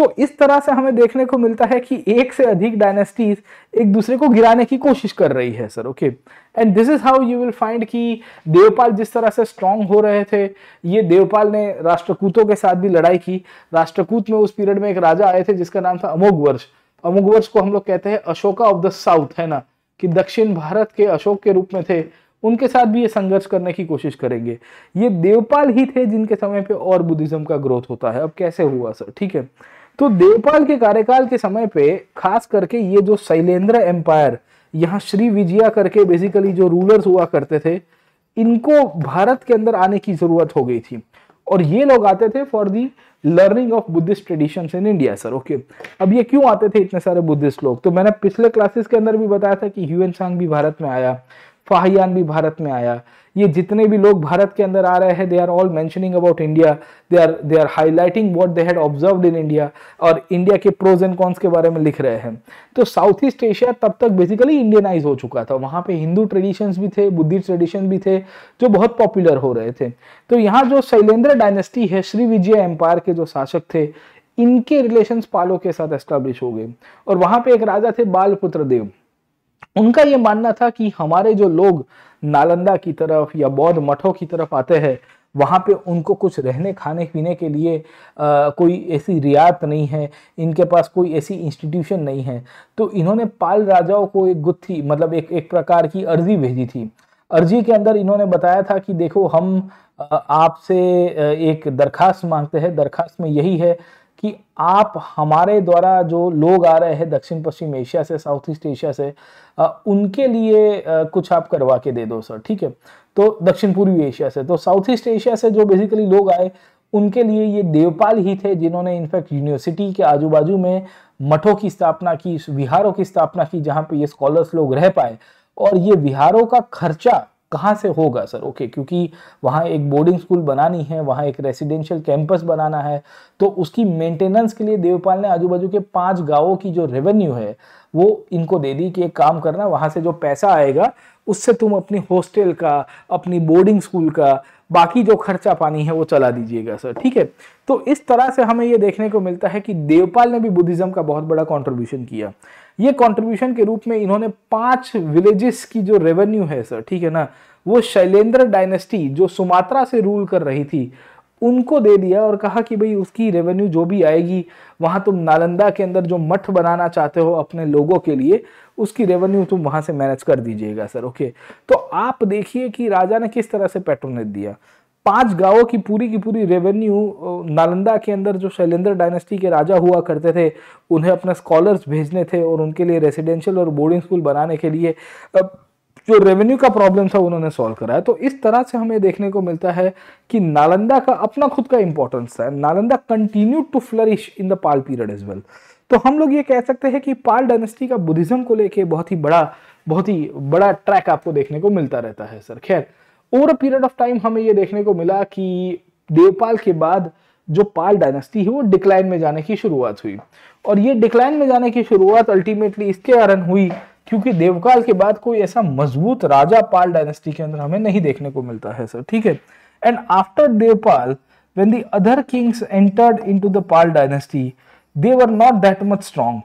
तो इस तरह से हमें देखने को मिलता है कि एक से अधिक डायनेस्टीज एक दूसरे को गिराने की कोशिश कर रही है sir okay and this is how you will find कि देवपाल जिस तरह से स्ट्रांग हो रहे थे ये देवपाल ने राष्ट्रकूतों के साथ भी लड़ाई की राष्ट्रकूत में उस पीरियड में एक राजा आए थे जिसका नाम था अमोघ वर्ष अमोघ वर्ष को हम लोग कहते हैं अशोका ऑफ द साउथ है ना कि दक्षिण भारत के अशोक के रूप में थे उनके साथ भी ये संघर्ष करने की कोशिश करेंगे ये देवपाल ही थे जिनके समय पे और बुद्धिज्म का ग्रोथ होता है अब कैसे हुआ सर ठीक है तो देवपाल के कार्यकाल के समय पे खास करके ये जो शैलेंद्र एम्पायर यहाँ श्री विजया करके बेसिकली जो रूलर्स हुआ करते थे इनको भारत के अंदर आने की जरूरत हो गई थी और ये लोग आते थे for the learning of Buddhist tradition in India sir okay अब ये क्यों आते थे इतने सारे बुद्धिस्ट लोग तो मैंने पिछले क्लासेस के अंदर भी बताया था कि ह्यूएन सांग भी भारत में आया फाहयान भी भारत में आया ये जितने भी लोग भारत के अंदर आ रहे हैं they are all mentioning about India they are they are highlighting what they had observe in India और इंडिया के प्रोज एंड कॉन्स के बारे में लिख रहे हैं तो साउथ ईस्ट एशिया तब तक बेसिकली इंडियनाइज हो चुका था वहाँ पे हिंदू ट्रेडिशंस भी थे बुद्धिस्ट ट्रेडिशन भी थे जो बहुत पॉपुलर हो रहे थे तो यहाँ जो शैलेंद्र डायनेस्टी है श्री विजय एम्पायर के जो शासक थे इनके रिलेशन पालो के साथ एस्टेब्लिश हो गए और वहां पे एक राजा थे बालपुत्र देव उनका ये मानना था कि हमारे जो लोग नालंदा की तरफ या बौद्ध मठों की तरफ आते हैं वहाँ पे उनको कुछ रहने खाने पीने के लिए आ, कोई ऐसी रियायत नहीं है इनके पास कोई ऐसी इंस्टीट्यूशन नहीं है तो इन्होंने पाल राजाओं को एक गुत्थी मतलब एक एक प्रकार की अर्जी भेजी थी अर्जी के अंदर इन्होंने बताया था कि देखो हम आपसे एक दरखास्त मांगते हैं दरखास्त में यही है कि आप हमारे द्वारा जो लोग आ रहे हैं दक्षिण पश्चिम एशिया से साउथ ईस्ट एशिया से उनके लिए कुछ आप करवा के दे दो सर ठीक है तो दक्षिण पूर्वी एशिया से तो साउथ ईस्ट एशिया से जो बेसिकली लोग आए उनके लिए ये देवपाल ही थे जिन्होंने इनफैक्ट यूनिवर्सिटी के आजू बाजू में मठों की स्थापना की विहारों की स्थापना की जहाँ पे ये स्कॉलर्स लोग रह पाए और ये विहारों का खर्चा कहाँ से होगा सर ओके क्योंकि वहाँ एक बोर्डिंग स्कूल बनानी है वहाँ एक रेसिडेंशियल कैंपस बनाना है तो उसकी मेंटेनेंस के लिए देवपाल ने आजू बाजू के पांच गांवों की जो रेवेन्यू है वो इनको दे दी कि एक काम करना वहाँ से जो पैसा आएगा उससे तुम अपनी हॉस्टल का अपनी बोर्डिंग स्कूल का बाकी जो खर्चा पानी है वो चला दीजिएगा सर ठीक है तो इस तरह से हमें ये देखने को मिलता है कि देवपाल ने भी बुद्धिज़्म का बहुत बड़ा कॉन्ट्रीब्यूशन किया ये कंट्रीब्यूशन के रूप में इन्होंने पांच विलेजेस की जो रेवेन्यू है सर ठीक है ना वो शैलेंद्र डायनेस्टी जो सुमात्रा से रूल कर रही थी उनको दे दिया और कहा कि भाई उसकी रेवेन्यू जो भी आएगी वहां तुम नालंदा के अंदर जो मठ बनाना चाहते हो अपने लोगों के लिए उसकी रेवेन्यू तुम वहां से मैनेज कर दीजिएगा सर ओके तो आप देखिए कि राजा ने किस तरह से पेट्रोनेट दिया पांच गांवों की पूरी की पूरी रेवेन्यू नालंदा के अंदर जो शैलेंद्र डायनेस्टी के राजा हुआ करते थे उन्हें अपना स्कॉलर्स भेजने थे और उनके लिए रेसिडेंशियल और बोर्डिंग स्कूल बनाने के लिए जो रेवेन्यू का प्रॉब्लम था उन्होंने सॉल्व कराया तो इस तरह से हमें देखने को मिलता है कि नालंदा का अपना खुद का इंपॉर्टेंस है Nalanda continue to flourish in the Pal period as well तो हम लोग ये कह सकते हैं कि पाल डायनेस्टी का बुद्धिज्म को लेके बहुत ही बड़ा बहुत ही बड़ा ट्रैक आपको देखने को मिलता रहता है सर खैर ओवर पीरियड ऑफ टाइम हमें ये देखने को मिला कि देवपाल के बाद जो पाल डायनेस्टी है वो डिक्लाइन में जाने की शुरुआत हुई और ये डिक्लाइन में जाने की शुरुआत अल्टीमेटली इसके कारण हुई क्योंकि देवकाल के बाद कोई ऐसा मजबूत राजा पाल डायनेस्टी के अंदर हमें नहीं देखने को मिलता है सर ठीक है and after Devapala when the other kings entered in the Pal dynasty they were not that much strong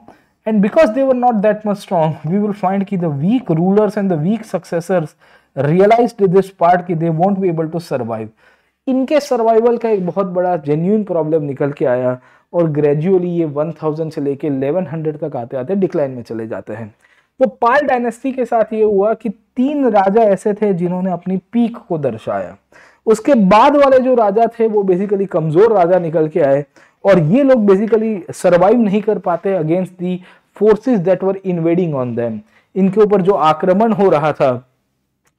and because they were not that much strong we will find की the weak rulers and the weak successors realise this part की they won't be able to survive इनके survival का एक बहुत बड़ा genuine problem निकल के आया और ग्रेजुअली ये 1000 से लेके 1100 तक आते आते डिक्लाइन में चले जाते हैं तो पाल डायनेस्टी के साथ ये हुआ कि तीन राजा ऐसे थे जिन्होंने अपनी पीक को दर्शाया उसके बाद वाले जो राजा थे वो बेसिकली कमजोर राजा निकल के आए और ये लोग बेसिकली सर्वाइव नहीं कर पाते against the forces that were invading on them इनके ऊपर जो आक्रमण हो रहा था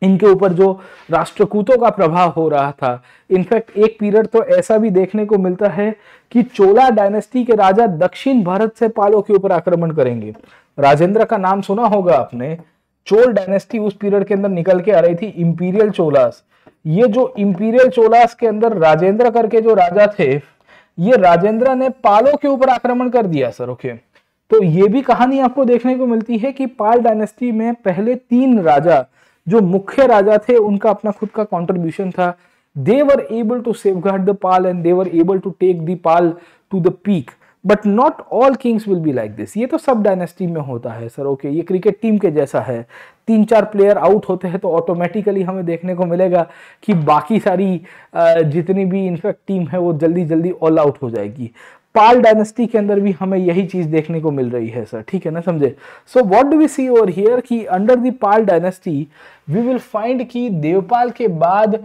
इनके ऊपर जो राष्ट्रकूतों का प्रभाव हो रहा था इनफैक्ट एक पीरियड तो ऐसा भी देखने को मिलता है कि चोला डायनेस्टी के राजा दक्षिण भारत से पालों के ऊपर आक्रमण करेंगे राजेंद्र का नाम सुना होगा आपने चोल डायनेस्टी उस पीरियड के अंदर निकल के आ रही थी इंपीरियल चोलास ये जो इंपीरियल चोलास के अंदर राजेंद्र करके जो राजा थे ये राजेंद्र ने पालों के ऊपर आक्रमण कर दिया सर ओके तो ये भी कहानी आपको देखने को मिलती है कि पाल डायनेस्टी में पहले तीन राजा जो मुख्य राजा थे उनका अपना खुद का कॉन्ट्रीब्यूशन था they were able to safeguard the Pal and they able to take take the pal to the but not all kings will be like this ये तो सब डायनेस्टी में होता है सर ओके okay, ये क्रिकेट टीम के जैसा है तीन चार प्लेयर आउट होते हैं तो ऑटोमेटिकली हमें देखने को मिलेगा कि बाकी सारी जितनी भी इनफैक्ट टीम है वो जल्दी जल्दी ऑल आउट हो जाएगी पाल डायनेस्टी के अंदर भी हमें यही चीज देखने को मिल रही है सर ठीक है ना समझे so what do we see over here कि under the Pal dynasty we will find कि देवपाल के बाद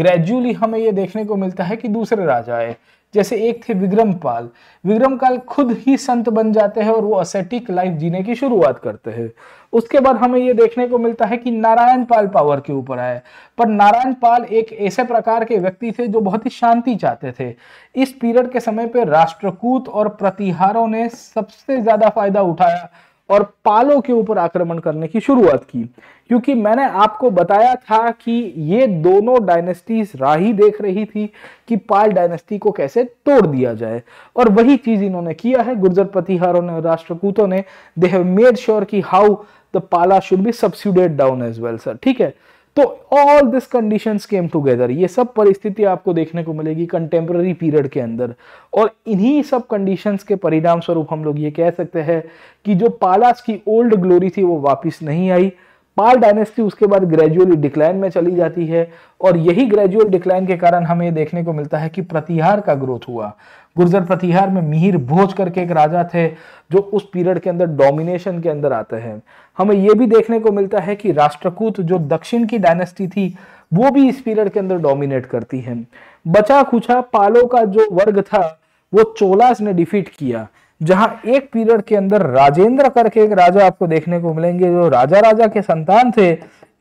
ग्रेजुअली हमें यह देखने को मिलता है कि दूसरे राजा आए जैसे एक थे विक्रम पाल विक्रम काल खुद ही संत बन जाते हैं और वो असेटिक लाइफ जीने की शुरुआत करते हैं उसके बाद हमें ये देखने को मिलता है कि नारायण पाल पावर के ऊपर आए पर नारायण पाल एक ऐसे प्रकार के व्यक्ति थे जो बहुत ही शांति चाहते थे इस पीरियड के समय पर राष्ट्रकूट और प्रतिहारों ने सबसे ज्यादा फायदा उठाया और पालों के ऊपर आक्रमण करने की शुरुआत की क्योंकि मैंने आपको बताया था कि ये दोनों डायनेस्टीज राही देख रही थी कि पाल डायनेस्टी को कैसे तोड़ दिया जाए और वही चीज इन्होंने किया है गुर्जर प्रतिहारों ने राष्ट्रकूतों ने दे हैव मेड श्योर कि how the pala should be subsided down as well sir ठीक है तो all this condition came together ये सब परिस्थिति आपको देखने को मिलेगी कंटेम्प्रेरी पीरियड के अंदर और इन्हीं सब कंडीशंस के परिणाम स्वरूप हम लोग ये कह सकते हैं कि जो पालास की ओल्ड ग्लोरी थी वो वापिस नहीं आई पाल डायनेस्टी उसके बाद ग्रेजुअली डिक्लाइन में चली जाती है और यही ग्रेजुअल डिक्लाइन के कारण हमें देखने को मिलता है कि प्रतिहार का ग्रोथ हुआ गुर्जर प्रतिहार में मिहिर भोज करके एक राजा थे जो उस पीरियड के अंदर डोमिनेशन के अंदर आते हैं हमें यह भी देखने को मिलता है कि राष्ट्रकूट जो दक्षिण की डायनेस्टी थी वो भी इस पीरियड के अंदर डोमिनेट करती है बचा खुचा पालो का जो वर्ग था वो चोलास ने डिफीट किया जहां एक पीरियड के अंदर राजेंद्र करके एक राजा आपको देखने को मिलेंगे जो राजा राजा के संतान थे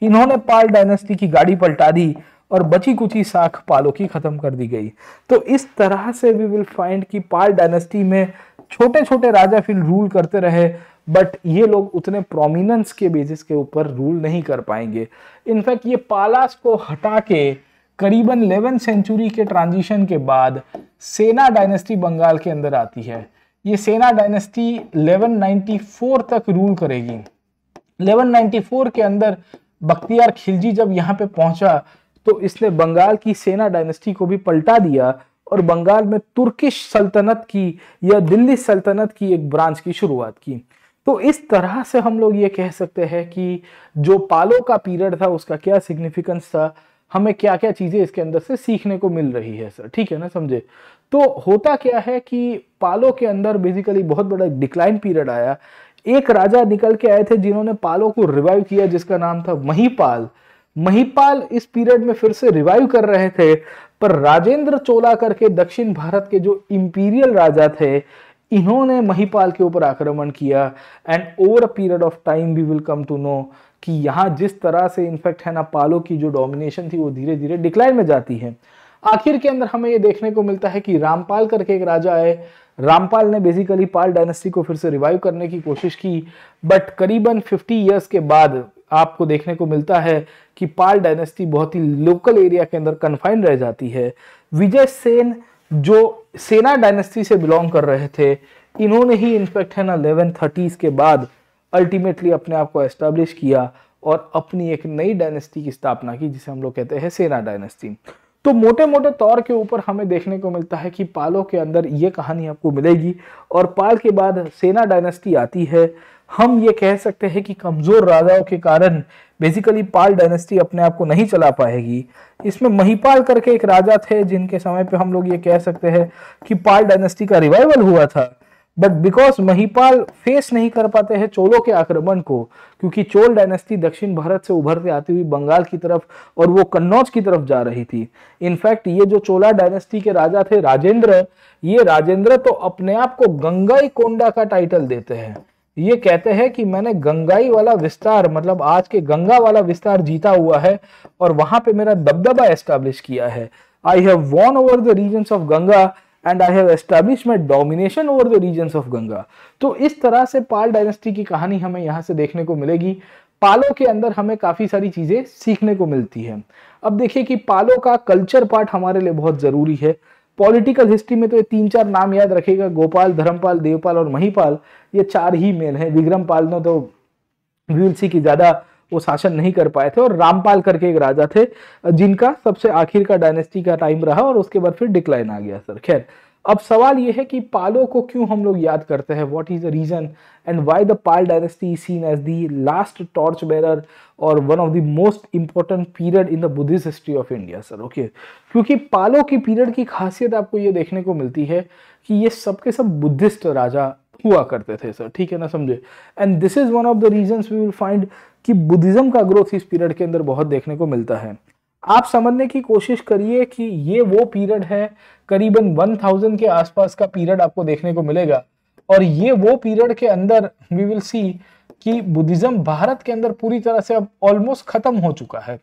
इन्होंने पाल डायनेस्टी की गाड़ी पलटा दी और बची कुची साख पालो की ख़त्म कर दी गई तो इस तरह से वी विल फाइंड कि पाल डायनेस्टी में छोटे छोटे राजा फिर रूल करते रहे बट ये लोग उतने प्रोमिनंस के बेसिस के ऊपर रूल नहीं कर पाएंगे इनफैक्ट ये पालास को हटा के करीबन इलेवन सेंचुरी के ट्रांजिशन के बाद सेना डायनेस्टी बंगाल के अंदर आती है ये सेना डायनेस्टी 1194 तक रूल करेगी 1194 के अंदर बख्तियार खिलजी जब यहाँ पे पहुंचा तो इसने बंगाल की सेना डायनेस्टी को भी पलटा दिया और बंगाल में तुर्किश सल्तनत की या दिल्ली सल्तनत की एक ब्रांच की शुरुआत की तो इस तरह से हम लोग ये कह सकते हैं कि जो पालो का पीरियड था उसका क्या सिग्निफिकेंस था हमें क्या क्या चीज़ें इसके अंदर से सीखने को मिल रही है सर ठीक है ना समझे तो होता क्या है कि पालो के अंदर बेसिकली बहुत बड़ा डिक्लाइन पीरियड आया एक राजा निकल के आए थे जिन्होंने पालो को रिवाइव किया जिसका नाम था महीपाल पाल महिपाल इस पीरियड में फिर से रिवाइव कर रहे थे पर राजेंद्र चोला करके दक्षिण भारत के जो इंपीरियल राजा थे इन्होंने महिपाल के ऊपर आक्रमण किया and over a period of time we will come to know कि यहाँ जिस तरह से इनफेक्ट है ना पालो की जो डोमिनेशन थी वो धीरे धीरे डिक्लाइन में जाती है आखिर के अंदर हमें ये देखने को मिलता है कि रामपाल करके एक राजा आए रामपाल ने बेसिकली पाल डायनेस्टी को फिर से रिवाइव करने की कोशिश की बट करीबन 50 इयर्स के बाद आपको देखने को मिलता है कि पाल डायनेस्टी बहुत ही लोकल एरिया के अंदर कन्फाइन रह जाती है विजय सेन जो सेना डायनेस्टी से बिलोंग कर रहे थे इन्होंने ही इनफैक्ट है ना इलेवन के बाद अल्टीमेटली अपने आप को एस्टेब्लिश किया और अपनी एक नई डायनेस्टी की स्थापना की जिसे हम लोग कहते हैं सेना डायनेस्टी तो मोटे मोटे तौर के ऊपर हमें देखने को मिलता है कि पालों के अंदर ये कहानी आपको मिलेगी और पाल के बाद सेना डायनेस्टी आती है हम ये कह सकते हैं कि कमज़ोर राजाओं के कारण बेसिकली पाल डायनेस्टी अपने आप को नहीं चला पाएगी इसमें महिपाल करके एक राजा थे जिनके समय पे हम लोग ये कह सकते हैं कि पाल डायनेस्टी का रिवाइवल हुआ था बट बिकॉज महिपाल फेस नहीं कर पाते हैं चोलों के आक्रमण को क्योंकि चोल डायनेस्टी दक्षिण भारत से उभर के आती हुई बंगाल की तरफ और वो कन्नौज की तरफ जा रही थी इनफैक्ट ये जो चोला डायनेस्टी के राजा थे राजेंद्र ये राजेंद्र तो अपने आप को गंगाई कोंडा का टाइटल देते हैं ये कहते हैं कि मैंने गंगाई वाला विस्तार मतलब आज के गंगा वाला विस्तार जीता हुआ है और वहां पे मेरा दबदबा एस्टेब्लिश किया है I have won over the region of Ganga and I have establish my domination over the region of Ganga तो इस तरह से पाल डायनेस्टी की कहानी हमें यहाँ से देखने को मिलेगी पालों के अंदर हमें काफ़ी सारी चीज़ें सीखने को मिलती हैं अब देखिए कि पालों का कल्चर पार्ट हमारे लिए बहुत ज़रूरी है पॉलिटिकल हिस्ट्री में तो ये तीन चार नाम याद रखेगा गोपाल धर्मपाल देवपाल और महीपाल ये चार ही मेन है विक्रम पाल ने तो सिंह की ज्यादा वो शासन नहीं कर पाए थे और रामपाल करके एक राजा थे जिनका सबसे आखिर का डायनेस्टी का टाइम रहा और उसके बाद फिर डिक्लाइन आ गया सर खैर अब सवाल यह है कि पालो को क्यों हम लोग याद करते हैं what is the reason and why the Pal dynasty seen as the last torch bearer और one of the most important period in the Buddhist history of India sir okay क्योंकि पालो की पीरियड की खासियत आपको ये देखने को मिलती है कि ये सबके सब बुद्धिस्ट राजा हुआ करते थे सर ठीक है ना समझे and this is one of the reason we will find कि बुद्धिज्म का ग्रोथ इस पीरियड के अंदर बहुत देखने को मिलता है आप समझने की कोशिश करिए कि ये वो पीरियड है करीबन 1000 के आसपास का पीरियड आपको देखने को मिलेगा और ये वो पीरियड के अंदर वी विल सी कि बुद्धिज्म भारत के अंदर पूरी तरह से अब ऑलमोस्ट खत्म हो चुका है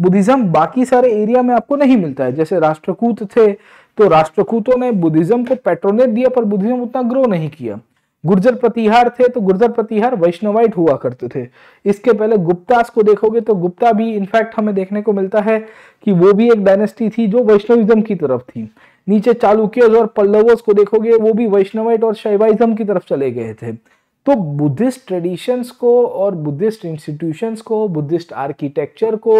बुद्धिज्म बाकी सारे एरिया में आपको नहीं मिलता है जैसे राष्ट्रकूत थे तो राष्ट्रकूतों ने बुद्धिज्म को पेट्रोनेट दिया पर बुद्धिज्म उतना ग्रो नहीं किया गुर्जर प्रतिहार थे तो गुर्जर प्रतिहार वैष्णवाइट हुआ करते थे इसके पहले गुप्तास को देखोगे तो गुप्ता भी इनफैक्ट हमें देखने को मिलता है कि वो भी एक डायनेस्टी थी जो वैष्णविज्म की तरफ थी नीचे चालुक्योज और पल्लवोज को देखोगे वो भी वैष्णवाइट और शैवाइज्म की तरफ चले गए थे तो बुद्धिस्ट ट्रेडिशंस को और बुद्धिस्ट इंस्टीट्यूशंस को बुद्धिस्ट आर्किटेक्चर को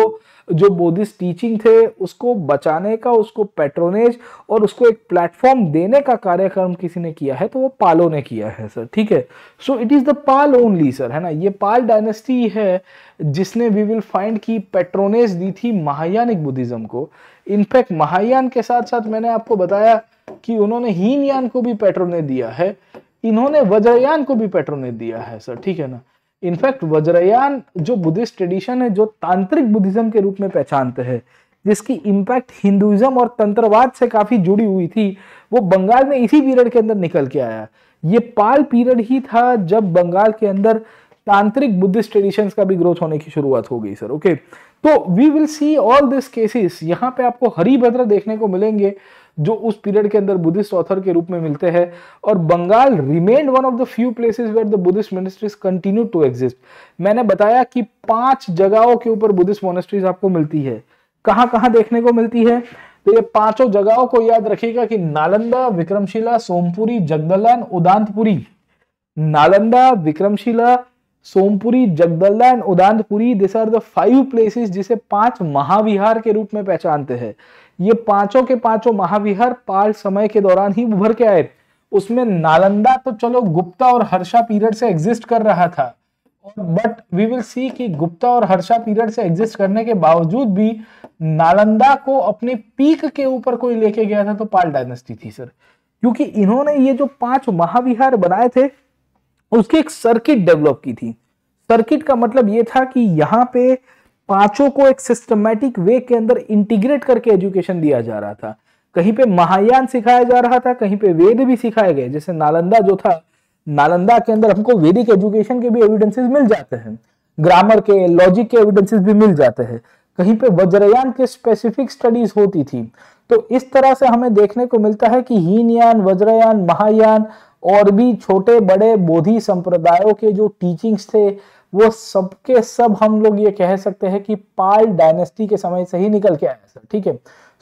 जो बोधिस टीचिंग थे उसको बचाने का उसको पेट्रोनेज और उसको एक प्लेटफॉर्म देने का कार्यक्रम किसी ने किया है तो वो पालो ने किया है सर ठीक है so it is the Pala only sir है ना ये पाल डायनेस्टी है जिसने वी विल फाइंड की पेट्रोनेज दी थी महायानिक बुद्धिज्म को इनफैक्ट महायान के साथ साथ मैंने आपको बताया कि उन्होंने हीनयान को भी पेट्रोनेज दिया है इन्होंने वज्रयान को भी पेट्रोनेज दिया है सर ठीक है ना इनफैक्ट वज्रयान जो बुद्धिस्ट ट्रेडिशन है जो तांत्रिक बुद्धिज्म के रूप में पहचानते हैं जिसकी इम्पैक्ट हिंदुइज्म और तंत्रवाद से काफी जुड़ी हुई थी वो बंगाल में इसी पीरियड के अंदर निकल के आया ये पाल पीरियड ही था जब बंगाल के अंदर तांत्रिक बुद्धिस्ट ट्रेडिशंस का भी ग्रोथ होने की शुरुआत हो गई सर ओके तो we will see all this cases यहाँ पे आपको हरी भद्र देखने को मिलेंगे जो उस पीरियड के अंदर बुद्धिस्ट ऑथर के रूप में मिलते हैं और Bengal remain one of the few places where the Buddhist ministries continue to exist मैंने बताया कि पांच जगहों के ऊपर बुद्धिस्ट मोनिस्ट्रीज आपको मिलती है कहाँ कहाँ देखने को मिलती है तो ये पांचों जगहों को याद रखिएगा कि Nalanda Vikramshila Sompuri Jagaddala Udantapuri Nalanda Vikramshila Sompuri Jagaddala and Udantapuri this are the five places जिसे पांच महाविहार के रूप में पहचानते हैं ये पांचों के पांचों महाविहार पाल समय के दौरान ही उभर के आए उसमें नालंदा तो चलो गुप्ता और हर्षा पीरियड से एग्जिस्ट कर रहा था बट वी विल सी कि गुप्ता और हर्षा पीरियड से एग्जिस्ट करने के बावजूद भी नालंदा को अपने पीक के ऊपर कोई लेके गया था तो पाल डायनेस्टी थी सर क्योंकि इन्होंने ये जो पांच महाविहार बनाए थे उसकी एक सर्किट डेवलप की थी सर्किट का मतलब ये था कि यहाँ पे पांचों को एक सिस्टमेटिक वे के अंदर इंटीग्रेट करके एजुकेशन दिया जा रहा था कहीं पे महायान सिखाया जा रहा था कहीं पे वेद भी सिखाए गए जैसे नालंदा जो था नालंदा के अंदर हमको वेदिक एजुकेशन के भी एविडेंसेस मिल जाते हैं ग्रामर के लॉजिक के एविडेंसेस भी मिल जाते हैं कहीं पे वज्रयान के स्पेसिफिक स्टडीज होती थी तो इस तरह से हमें देखने को मिलता है कि हीनयान वज्रयान महायान और भी छोटे बड़े बोधि संप्रदायों के जो टीचिंग्स थे वो सबके सब हम लोग ये कह सकते हैं कि पाल डायनेस्टी के समय से ही निकल के आया सर ठीक है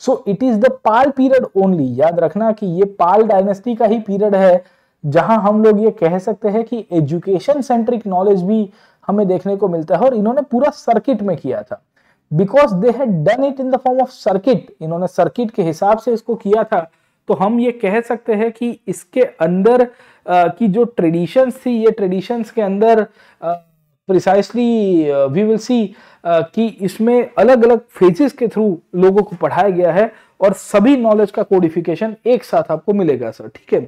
so it is the Pal period only याद रखना कि ये पाल डायनेस्टी का ही पीरियड है जहां हम लोग ये कह सकते हैं कि एजुकेशन सेंट्रिक नॉलेज भी हमें देखने को मिलता है और इन्होंने पूरा सर्किट में किया था because they had done it in the form of circuit इन्होंने सर्किट के हिसाब से इसको किया था तो हम ये कह सकते हैं कि इसके अंदर आ, की जो ट्रेडिशंस थी ये ट्रेडिशंस के अंदर आ, प्रिसाइसली वी विल सी कि इसमें अलग अलग फेजेस के थ्रू लोगों को पढ़ाया गया है और सभी नॉलेज का कोडिफिकेशन एक साथ आपको मिलेगा सर ठीक है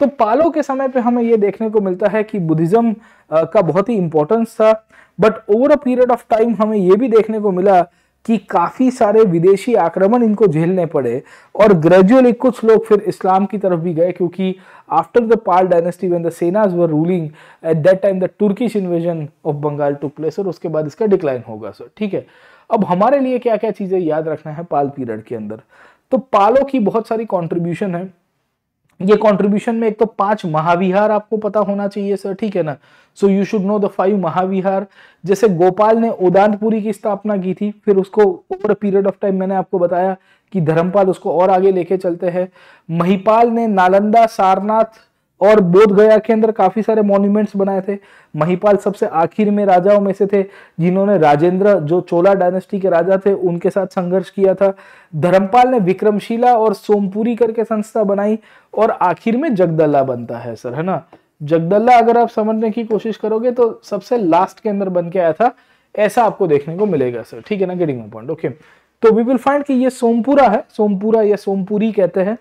तो पालो के समय पे हमें ये देखने को मिलता है कि बुद्धिज्म uh, का बहुत ही इंपॉर्टेंस था but over a period of time हमें ये भी देखने को मिला कि काफ़ी सारे विदेशी आक्रमण इनको झेलने पड़े और ग्रेजुअली कुछ लोग फिर इस्लाम की तरफ भी गए क्योंकि after the Pal dynasty when the Senas were ruling at that time the Turkish invasion of Bengal took place और उसके बाद इसका डिक्लाइन होगा सर ठीक है अब हमारे लिए क्या क्या चीज़ें याद रखना है पाल पीरियड के अंदर तो पालों की बहुत सारी कॉन्ट्रीब्यूशन है ये कॉन्ट्रीब्यूशन में एक तो पांच महाविहार आपको पता होना चाहिए सर ठीक है ना so you should know the five mahavihara जैसे गोपाल ने उदांतपुरी की स्थापना की थी फिर उसको ओवर पीरियड ऑफ टाइम मैंने आपको बताया कि धर्मपाल उसको और आगे लेके चलते हैं महिपाल ने नालंदा सारनाथ और बोध गया के अंदर काफी सारे मॉन्यूमेंट्स बनाए थे महिपाल सबसे आखिर में राजाओं में से थे जिन्होंने राजेंद्र जो चोला डायनेस्टी के राजा थे उनके साथ संघर्ष किया था धर्मपाल ने विक्रमशिला और सोमपुरी करके संस्था बनाई और आखिर में जगदला बनता है सर है ना जगदल्ला अगर आप समझने की कोशिश करोगे तो सबसे लास्ट के अंदर बन के आया था ऐसा आपको देखने को मिलेगा सर ठीक है ना गेटिंग पॉइंट ओके तो वी विल फाइंड कि ये सोमपुरा है सोमपुरा या सोमपुरी कहते हैं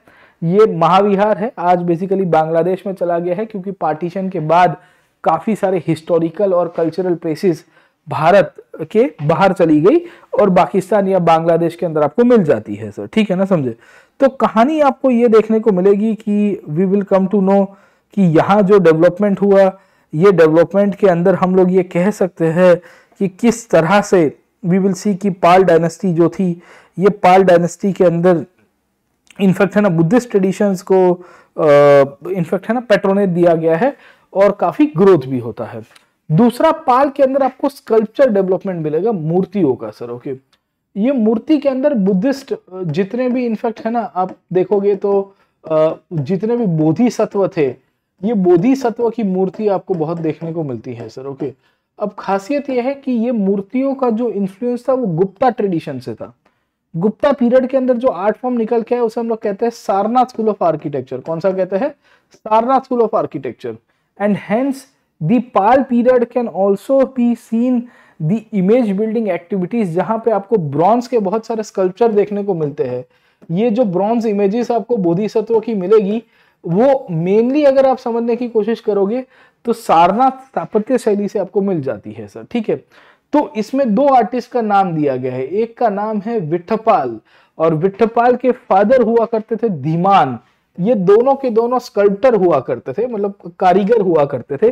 ये महाविहार है आज बेसिकली बांग्लादेश में चला गया है क्योंकि पार्टीशन के बाद काफ़ी सारे हिस्टोरिकल और कल्चरल प्लेसेस भारत के बाहर चली गई और पाकिस्तान या बांग्लादेश के अंदर आपको मिल जाती है सर ठीक है ना समझे तो कहानी आपको ये देखने को मिलेगी कि we will come to know कि यहाँ जो डेवलपमेंट हुआ ये डेवलपमेंट के अंदर हम लोग ये कह सकते हैं कि किस तरह से वी विल सी की पाल डायनेस्टी जो थी ये पाल डायनेस्टी के अंदर इनफैक्ट है ना बुद्धिस्ट ट्रेडिशंस को इनफैक्ट है ना पेट्रोनेट दिया गया है और काफ़ी ग्रोथ भी होता है दूसरा पाल के अंदर आपको स्कल्पचर डेवलपमेंट मिलेगा मूर्तियों का सर ओके ये मूर्ति के अंदर बुद्धिस्ट जितने भी इनफैक्ट है ना आप देखोगे तो जितने भी बोधिसत्व थे ये बोधि सत्व की मूर्ति आपको बहुत देखने को मिलती है सर ओके अब खासियत यह है कि ये मूर्तियों का जो इन्फ्लुएंस था वो गुप्ता ट्रेडिशन से था गुप्ता पीरियड के अंदर जो आर्ट फॉर्म निकल के आया उसे हम लोग कहते हैं सारनाथ स्कूल ऑफ आर्किटेक्चर कौन सा कहते हैं Sarnath school of architecture and hence the Pala period can also be seen the image building activities जहां पे आपको ब्रॉन्ज के बहुत सारे स्कल्पचर देखने को मिलते हैं ये जो ब्रॉन्ज इमेजेस आपको बोधिसत्व की मिलेगी वो मेनली अगर आप समझने की कोशिश करोगे तो सारनाथ स्थापत्य शैली से आपको मिल जाती है सर ठीक है तो इसमें दो आर्टिस्ट का नाम दिया गया है एक का नाम है विठपाल और विठपाल के फादर हुआ करते थे धीमान ये दोनों के दोनों स्कल्प्टर हुआ करते थे मतलब कारीगर हुआ करते थे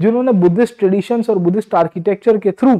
जिन्होंने बुद्धिस्ट ट्रेडिशंस और बुद्धिस्ट आर्किटेक्चर के थ्रू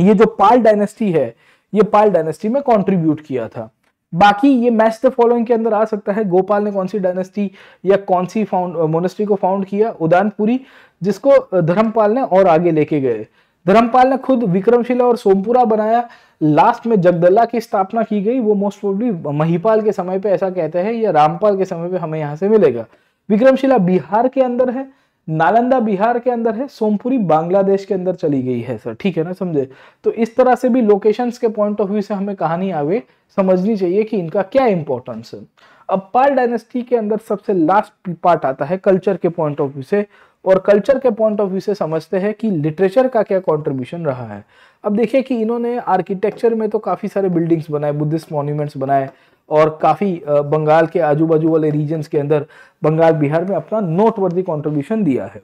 ये जो पाल डायनेस्टी है ये पाल डायनेस्टी में कंट्रीब्यूट किया था बाकी ये मैच द फॉलोइंग के अंदर आ सकता है गोपाल ने कौन सी डायनेस्टी या कौन सी फाउंड मोनेस्ट्री को फाउंड किया उदानपुरी जिसको धर्मपाल ने और आगे लेके गए धर्मपाल ने खुद विक्रमशिला और सोमपुरा बनाया लास्ट में जगदला की स्थापना की गई वो मोस्ट प्रोबली महिपाल के समय पे ऐसा कहते हैं या रामपाल के समय पे हमें यहाँ से मिलेगा विक्रमशिला बिहार के अंदर है नालंदा बिहार के अंदर है सोमपुरी बांग्लादेश के अंदर चली गई है सर ठीक है ना समझे तो इस तरह से भी लोकेशंस के पॉइंट ऑफ व्यू से हमें कहानी आवे समझनी चाहिए कि इनका क्या इंपॉर्टेंस है अब पाल डायनेस्टी के अंदर सबसे लास्ट पार्ट आता है कल्चर के पॉइंट ऑफ व्यू से और कल्चर के पॉइंट ऑफ व्यू से समझते हैं कि लिटरेचर का क्या कॉन्ट्रीब्यूशन रहा है अब देखिए कि इन्होंने आर्किटेक्चर में तो काफ़ी सारे बिल्डिंग्स बनाए बुद्धिस्ट मॉन्यूमेंट्स बनाए और काफ़ी बंगाल के आजू बाजू वाले रीजन्स के अंदर बंगाल बिहार में अपना नोटवर्दी कॉन्ट्रीब्यूशन दिया है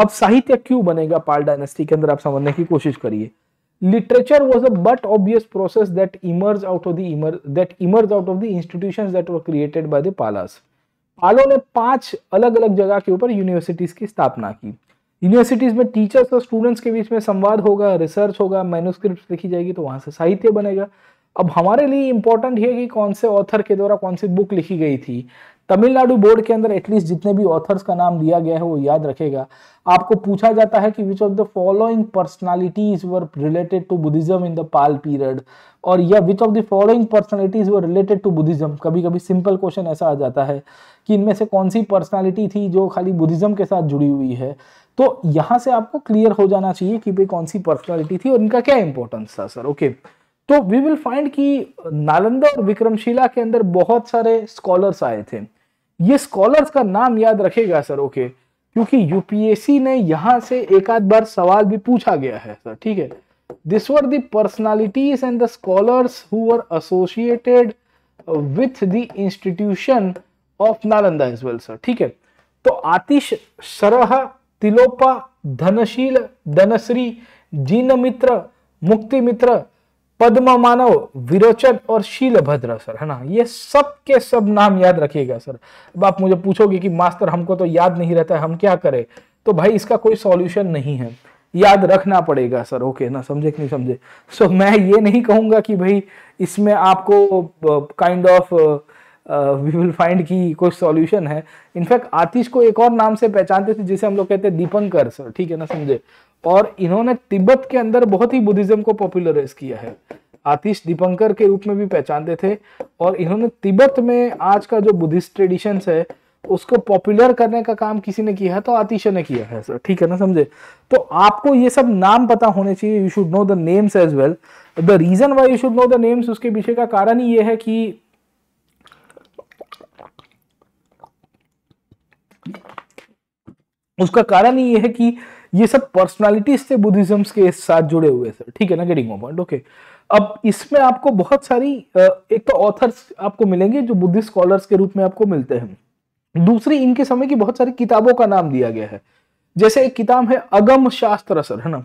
अब साहित्य क्यों बनेगा पाल डायनेस्टी के अंदर आप समझने की कोशिश करिए literature was a but obvious process that emerge out of the emer that emerged out of the institutions that were created by the पालो ने पांच अलग अलग जगह के ऊपर यूनिवर्सिटीज की स्थापना की यूनिवर्सिटीज में टीचर्स और स्टूडेंट्स के बीच में संवाद होगा रिसर्च होगा मैनुस्क्रिप्ट लिखी जाएगी तो वहां से साहित्य बनेगा अब हमारे लिए इंपॉर्टेंट है कि कौन से ऑथर के द्वारा कौन सी बुक लिखी गई थी तमिलनाडु बोर्ड के अंदर एटलीस्ट जितने भी ऑथर्स का नाम दिया गया है वो याद रखेगा आपको पूछा जाता है कि which of the following personalities were related to Buddhism in the Pal period और या which of the following personalities were related to Buddhism कभी कभी सिंपल क्वेश्चन ऐसा आ जाता है कि इनमें से कौन सी पर्सनैलिटी थी जो खाली बुद्धिज्म के साथ जुड़ी हुई है तो यहाँ से आपको क्लियर हो जाना चाहिए कि भाई कौन सी पर्सनैलिटी थी और इनका क्या इंपॉर्टेंस था सर ओके okay. तो वी विल फाइंड कि नालंदा और विक्रमशिला के अंदर बहुत सारे स्कॉलर्स आए थे ये स्कॉलर्स का नाम याद रखेगा सर ओके क्योंकि यूपीएससी ने यहाँ से एक आध बार सवाल भी पूछा गया है सर ठीक है this were the personalities and the scholars who were associated with the institution of Nalanda as well sir ठीक है तो आतिश सरह तिलोपा धनशील धनश्री जीन मित्र मुक्ति मित्र पद्म मानव विरोचन और शीलभद्र सर है ना ये सब के सब नाम याद रखिएगा सर अब आप मुझे पूछोगे कि मास्टर हमको तो याद नहीं रहता है हम क्या करें तो भाई इसका कोई सॉल्यूशन नहीं है याद रखना पड़ेगा सर ओके ना समझे कि नहीं समझे सो so, मैं ये नहीं कहूंगा कि भाई इसमें आपको kind of we will find की कोई सॉल्यूशन है इनफैक्ट आतिश को एक और नाम से पहचानते थे जिसे हम लोग कहते हैं दीपंकर सर ठीक है ना समझे और इन्होंने तिब्बत के अंदर बहुत ही बुद्धिज्म को पॉपुलराइज किया है आतिश दीपंकर के रूप में भी पहचानते थे और इन्होंने तिब्बत में आज का जो बुद्धिस्ट ट्रेडिशन है उसको पॉपुलर करने का काम किसी ने किया है तो आतिश ने किया है सर ठीक है ना समझे तो आपको ये सब नाम पता होने चाहिए you should know the names as well the reason why you should know the names उसके पीछे का कारण ये है कि उसका कारण ये है कि ये सब पर्सनालिटीज थे बुद्धिज्म के साथ जुड़े हुए थे ठीक है ना गेटिंग पॉइंट ओके अब इसमें आपको बहुत सारी एक तो ऑथर्स आपको मिलेंगे जो बुद्धिस्ट स्कॉलर्स के रूप में आपको मिलते हैं दूसरी इनके समय की बहुत सारी किताबों का नाम दिया गया है जैसे एक किताब है अगम शास्त्र सर है ना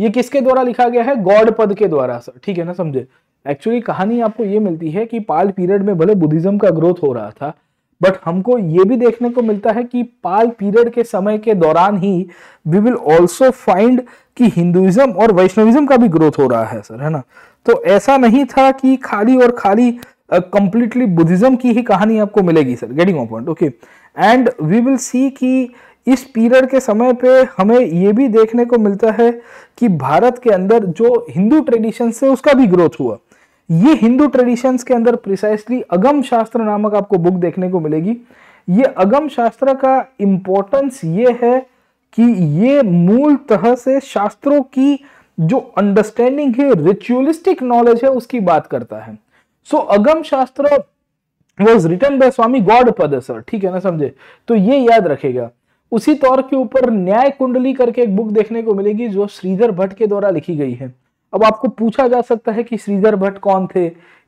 ये किसके द्वारा लिखा गया है गॉड पद के द्वारा सर ठीक है ना समझे एक्चुअली कहानी आपको ये मिलती है कि पाल पीरियड में भले बुद्धिज्म का ग्रोथ हो रहा था बट हमको ये भी देखने को मिलता है कि पाल पीरियड के समय के दौरान ही वी विल ऑल्सो फाइंड कि हिंदुइज्म और वैष्णविज्म का भी ग्रोथ हो रहा है सर है ना तो ऐसा नहीं था कि खाली और खाली कंप्लीटली uh, बुद्धिज्म की ही कहानी आपको मिलेगी sir getting point okay and we will see कि इस पीरियड के समय पे हमें ये भी देखने को मिलता है कि भारत के अंदर जो हिंदू ट्रेडिशन से उसका भी ग्रोथ हुआ ये हिंदू ट्रेडिशंस के अंदर प्रिसाइसली अगम शास्त्र नामक आपको बुक देखने को मिलेगी ये अगम शास्त्र का इम्पोर्टेंस ये है कि ये मूल तरह से शास्त्रों की जो अंडरस्टैंडिंग है रिचुअलिस्टिक नॉलेज है उसकी बात करता है सो so, Agam Shastra was written by Swami Gaudapada sir ठीक है ना समझे तो ये याद रखेगा उसी तौर के ऊपर न्याय कुंडली करके एक बुक देखने को मिलेगी जो श्रीधर भट्ट के द्वारा लिखी गई है अब आपको पूछा जा सकता है कि श्रीधर भट्ट कौन थे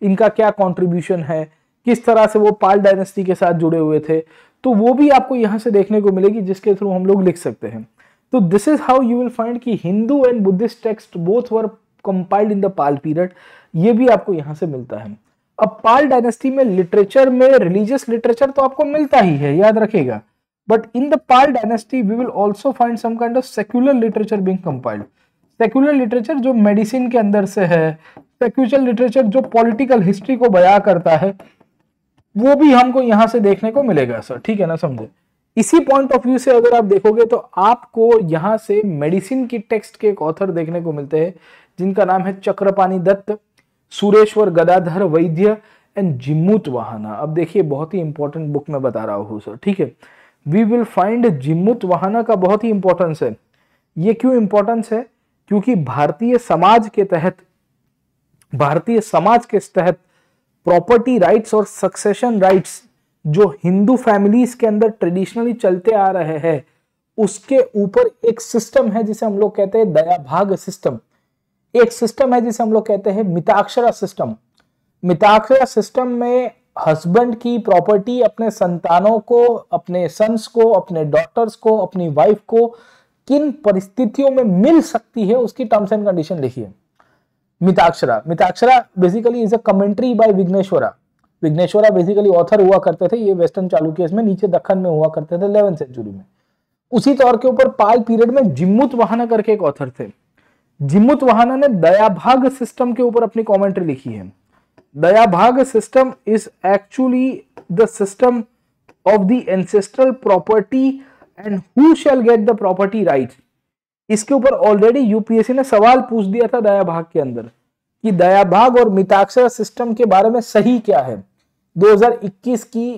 इनका क्या कॉन्ट्रीब्यूशन है किस तरह से वो पाल डायनेस्टी के साथ जुड़े हुए थे तो वो भी आपको यहाँ से देखने को मिलेगी जिसके थ्रू हम लोग लिख सकते हैं तो this is how you will find कि Hindu and Buddhist text both were compiled in the Pal period ये भी आपको यहाँ से मिलता है अब पाल डायनेस्टी में लिटरेचर में रिलीजियस लिटरेचर तो आपको मिलता ही है याद रखेगा but in the Pal dynasty we will also find some kind of secular literature being compiled secular literature जो मेडिसिन के अंदर से है सेक्यूचर लिटरेचर जो पॉलिटिकल हिस्ट्री को बया करता है वो भी हमको यहाँ से देखने को मिलेगा सर ठीक है ना समझे इसी पॉइंट ऑफ व्यू से अगर आप देखोगे तो आपको यहाँ से मेडिसिन की टेक्स्ट के एक ऑथर देखने को मिलते हैं जिनका नाम है चक्रपाणी दत्त सुरेश्वर गदाधर वैद्य एंड जिम्मूत वाहना अब देखिए बहुत ही इंपॉर्टेंट बुक में बता रहा हूँ सर ठीक है we will find Jimutavahana का बहुत ही इंपॉर्टेंस है ये क्यों इंपॉर्टेंस है क्योंकि भारतीय समाज के तहत भारतीय समाज के तहत प्रॉपर्टी राइट्स और सक्सेशन राइट्स जो हिंदू फैमिलीज के अंदर ट्रेडिशनली चलते आ रहे हैं उसके ऊपर एक सिस्टम है जिसे हम लोग कहते हैं दयाभाग सिस्टम एक सिस्टम है जिसे हम लोग कहते हैं मिताक्षरा सिस्टम मिताक्षरा सिस्टम में हस्बैंड की प्रॉपर्टी अपने संतानों को अपने सन्स को अपने डॉटर्स को अपनी वाइफ को किन परिस्थितियों में मिल सकती है उसकी टर्म्स एंड कंडीशन लिखिए Mitakshara Mitakshara basically is a commentary by Vighneshwara Vighneshwara basically author हुआ करते थे ये वेस्टर्न चालुक्य इसमें नीचे दखन में हुआ करते थे इलेवन सेंचुरी में उसी तौर के ऊपर पाल पीरियड में जिम्मुत वाहना करके एक ऑथर थे जिम्मुत वाहना ने दयाभाग सिस्टम के ऊपर अपनी कॉमेंट्री लिखी है Dayabhaga system is actually the system of the ancestral property and who shall get the property right इसके ऊपर ऑलरेडी यूपीएससी ने सवाल पूछ दिया था दया भाग के अंदर कि दया भाग और मिताक्षर सिस्टम के बारे में सही क्या है 2021 की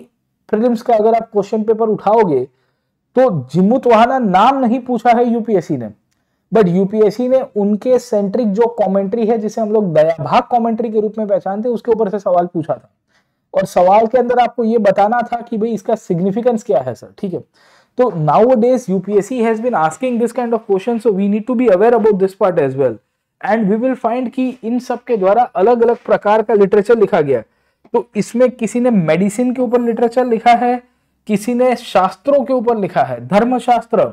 प्रीलिम्स का अगर आप क्वेश्चन पेपर उठाओगे तो जिमुत वाहना नाम नहीं पूछा है यूपीएससी ने बट यूपीएससी ने उनके सेंट्रिक जो कमेंट्री है जिसे हम लोग दया भाग कॉमेंट्री के रूप में पहचानते हैं उसके ऊपर से सवाल पूछा था और सवाल के अंदर आपको ये बताना था कि भाई इसका सिग्निफिकेंस क्या है सर ठीक है तो nowadays UPSC has been asking this kind of question so we need to be aware about this part as well and we will find कि इन सब के द्वारा अलग अलग प्रकार का लिटरेचर लिखा गया तो इसमें किसी ने मेडिसिन के ऊपर लिटरेचर लिखा है किसी ने शास्त्रों के ऊपर लिखा है Dharmashastra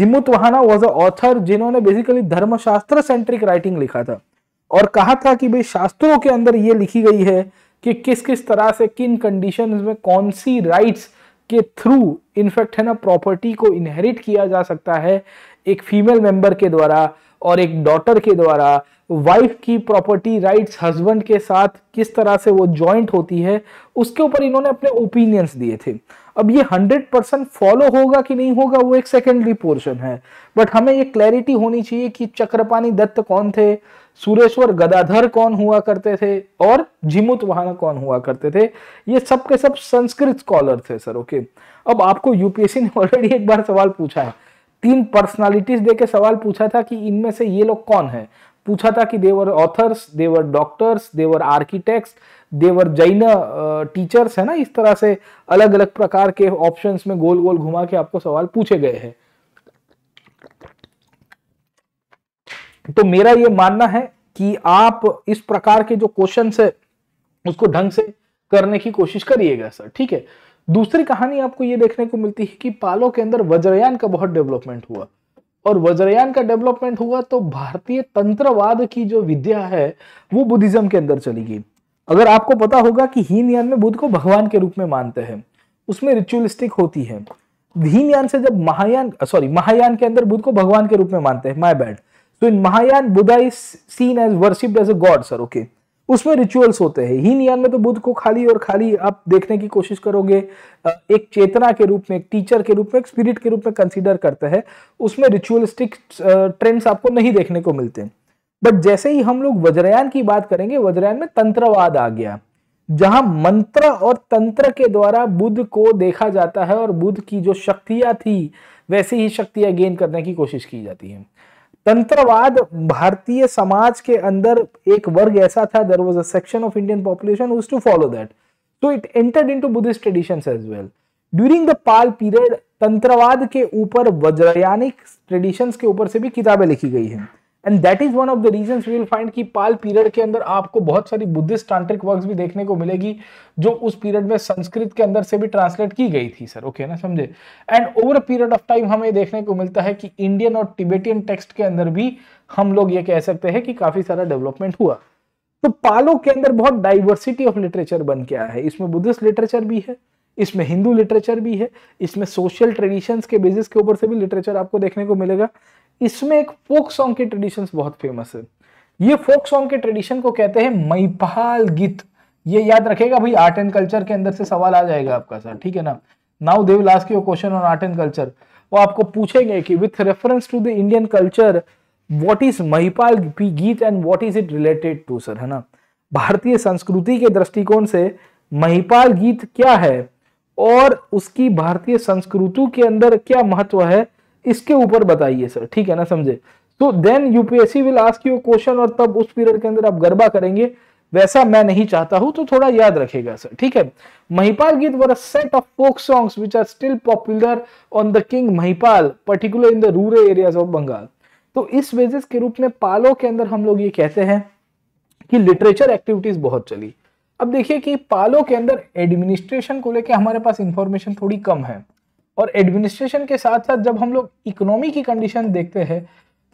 Jimutavahana was a author जिन्होंने बेसिकली धर्मशास्त्र सेंट्रिक राइटिंग लिखा था और कहा था कि भाई शास्त्रों के अंदर ये लिखी गई है कि किस किस तरह से किन कंडीशन में कौन सी राइट्स के थ्रू इनफैक्ट है ना प्रॉपर्टी को इनहेरिट किया जा सकता है एक फीमेल मेंबर के द्वारा और एक डॉटर के द्वारा वाइफ की प्रॉपर्टी राइट्स हस्बैंड के साथ किस तरह से वो जॉइंट होती है उसके ऊपर इन्होंने अपने ओपिनियंस दिए थे अब ये हंड्रेड परसेंट फॉलो होगा कि नहीं होगा वो एक सेकेंडरी पोर्शन है बट हमें ये क्लैरिटी होनी चाहिए कि चक्रपाणी दत्त कौन थे सुरेश्वर गदाधर कौन हुआ करते थे और झिमुत वहाना कौन हुआ करते थे ये सब के सब संस्कृत स्कॉलर थे सर ओके अब आपको यूपीएससी ने ऑलरेडी एक बार सवाल पूछा है तीन पर्सनालिटीज दे के सवाल पूछा था कि इनमें से ये लोग कौन है पूछा था कि they were authors they were doctors they were architect they were Jain teachers है ना इस तरह से अलग अलग प्रकार के ऑप्शंस में गोल गोल घुमा के आपको सवाल पूछे गए हैं तो मेरा ये मानना है कि आप इस प्रकार के जो क्वेश्चन है उसको ढंग से करने की कोशिश करिएगा सर ठीक है दूसरी कहानी आपको ये देखने को मिलती है कि पालो के अंदर वज्रयान का बहुत डेवलपमेंट हुआ और वज्रयान का डेवलपमेंट हुआ तो भारतीय तंत्रवाद की जो विद्या है वो बुद्धिज्म के अंदर चली गई अगर आपको पता होगा कि हीन यान में बुद्ध को भगवान के रूप में मानते हैं उसमें रिचुअलिस्टिक होती है हीन यान से जब महायान सॉरी महायान के अंदर बुद्ध को भगवान के रूप में मानते हैं माय बैड तो in Mahayana Buddha is seen as worship as a god sir okay उसमें रिचुअल्स होते हैं हीन यान में तो बुद्ध को खाली और खाली आप देखने की कोशिश करोगे एक चेतना के रूप में एक टीचर के रूप में एक स्पिरिट के रूप में कंसिडर करते हैं उसमें रिचुअलिस्टिक ट्रेंड्स आपको नहीं देखने को मिलते बट जैसे ही हम लोग वज्रयान की बात करेंगे वज्रयान में तंत्रवाद आ गया जहां मंत्र और तंत्र के द्वारा बुद्ध को देखा जाता है और बुद्ध की जो शक्तियां थी वैसी ही शक्तियां गेन करने की कोशिश की जाती है तंत्रवाद भारतीय समाज के अंदर एक वर्ग ऐसा था there was a section of Indian population to follow that so it entered into Buddhist tradition as well during the Pal period तंत्रवाद के ऊपर वज्रयानिक ट्रेडिशंस के ऊपर से भी किताबें लिखी गई हैं and that is one of the reason we will find कि पाल पीरियड के अंदर आपको बहुत सारी बुद्धिस्ट टांट्रिक वर्क भी देखने को मिलेगी जो उस पीरियड में संस्कृत के अंदर से भी ट्रांसलेट की गई थी सर ओके okay, ना समझे and over a period of time हमें देखने को मिलता है कि इंडियन और टिबेटियन टेक्स्ट के अंदर भी हम लोग ये कह सकते हैं कि काफी सारा डेवलपमेंट हुआ तो पालो के अंदर बहुत डाइवर्सिटी ऑफ लिटरेचर बन के आया है इसमें बुद्धिस्ट लिटरेचर भी है इसमें हिंदू लिटरेचर भी है इसमें सोशल ट्रेडिशंस के बेसिस के ऊपर से भी लिटरेचर आपको देखने को मिलेगा इसमें एक फोक सॉन्ग के ट्रेडिशन बहुत फेमस है ये फोक सॉन्ग के ट्रेडिशन को कहते हैं मैपहाल गीत ये याद रखेगा भाई आर्ट एंड कल्चर के अंदर से सवाल आ जाएगा आपका सर ठीक है ना now they've last your question on art and culture वो आपको पूछेंगे कि with reference to the Indian culture what is Mahipal Geet and what is it related to sir है ना भारतीय संस्कृति के दृष्टिकोण से महिपाल गीत क्या है और उसकी भारतीय संस्कृति के अंदर क्या महत्व है इसके ऊपर बताइए सर ठीक है ना समझे तो then UPSC will ask you question और तब उस पीरियड के अंदर आप गरबा करेंगे वैसा मैं नहीं चाहता हूं तो थोड़ा याद रखेगा सर ठीक है Mahipal Geet were a set of folk songs which are still popular on the king Mahipal particular in the rural areas of Bengal तो इस वेजेस के रूप में पालो के अंदर हम लोग ये कहते हैं कि लिटरेचर एक्टिविटीज बहुत चली अब देखिए कि पालो के अंदर एडमिनिस्ट्रेशन को लेकर हमारे पास इंफॉर्मेशन थोड़ी कम है और एडमिनिस्ट्रेशन के साथ साथ जब हम लोग इकोनॉमी की कंडीशन देखते हैं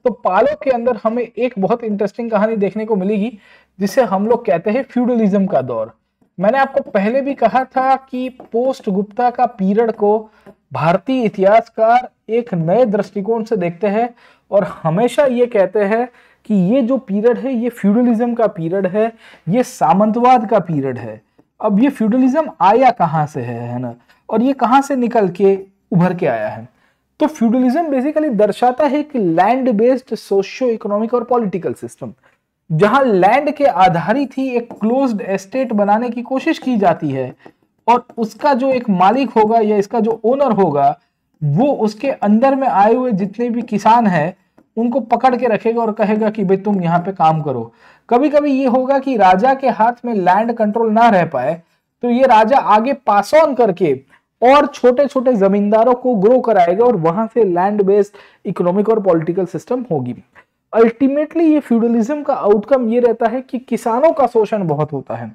तो पालो के अंदर हमें एक बहुत इंटरेस्टिंग कहानी देखने को मिलेगी जिसे हम लोग कहते हैं फ्यूडलिज्म का दौर मैंने आपको पहले भी कहा था कि पोस्ट गुप्ता का पीरियड को भारतीय इतिहासकार एक नए दृष्टिकोण से देखते हैं और हमेशा ये कहते हैं कि ये जो पीरियड है ये फ्यूडलिज्म का पीरियड है ये सामंतवाद का पीरियड है अब ये फ्यूडलिज्म आया कहाँ से है है ना और ये कहाँ से निकल के उभर के आया है तो फ्यूडलिज्म बेसिकली दर्शाता है कि लैंड बेस्ड सोशियो इकोनॉमिक और पॉलिटिकल सिस्टम जहां लैंड के आधारित ही एक क्लोज्ड एस्टेट बनाने की कोशिश की जाती है और उसका जो एक मालिक होगा या इसका जो ओनर होगा वो उसके अंदर में आए हुए जितने भी किसान हैं उनको पकड़ के रखेगा और कहेगा कि भाई तुम यहाँ पे काम करो कभी कभी ये होगा कि राजा के हाथ में लैंड कंट्रोल ना रह पाए तो ये राजा आगे पास ऑन करके और छोटे छोटे जमींदारों को ग्रो कराएगा और वहां से लैंड बेस्ड इकोनॉमिक और पॉलिटिकल सिस्टम होगी अल्टीमेटली ये फ्यूडलिज्म का आउटकम ये रहता है कि किसानों का शोषण बहुत होता है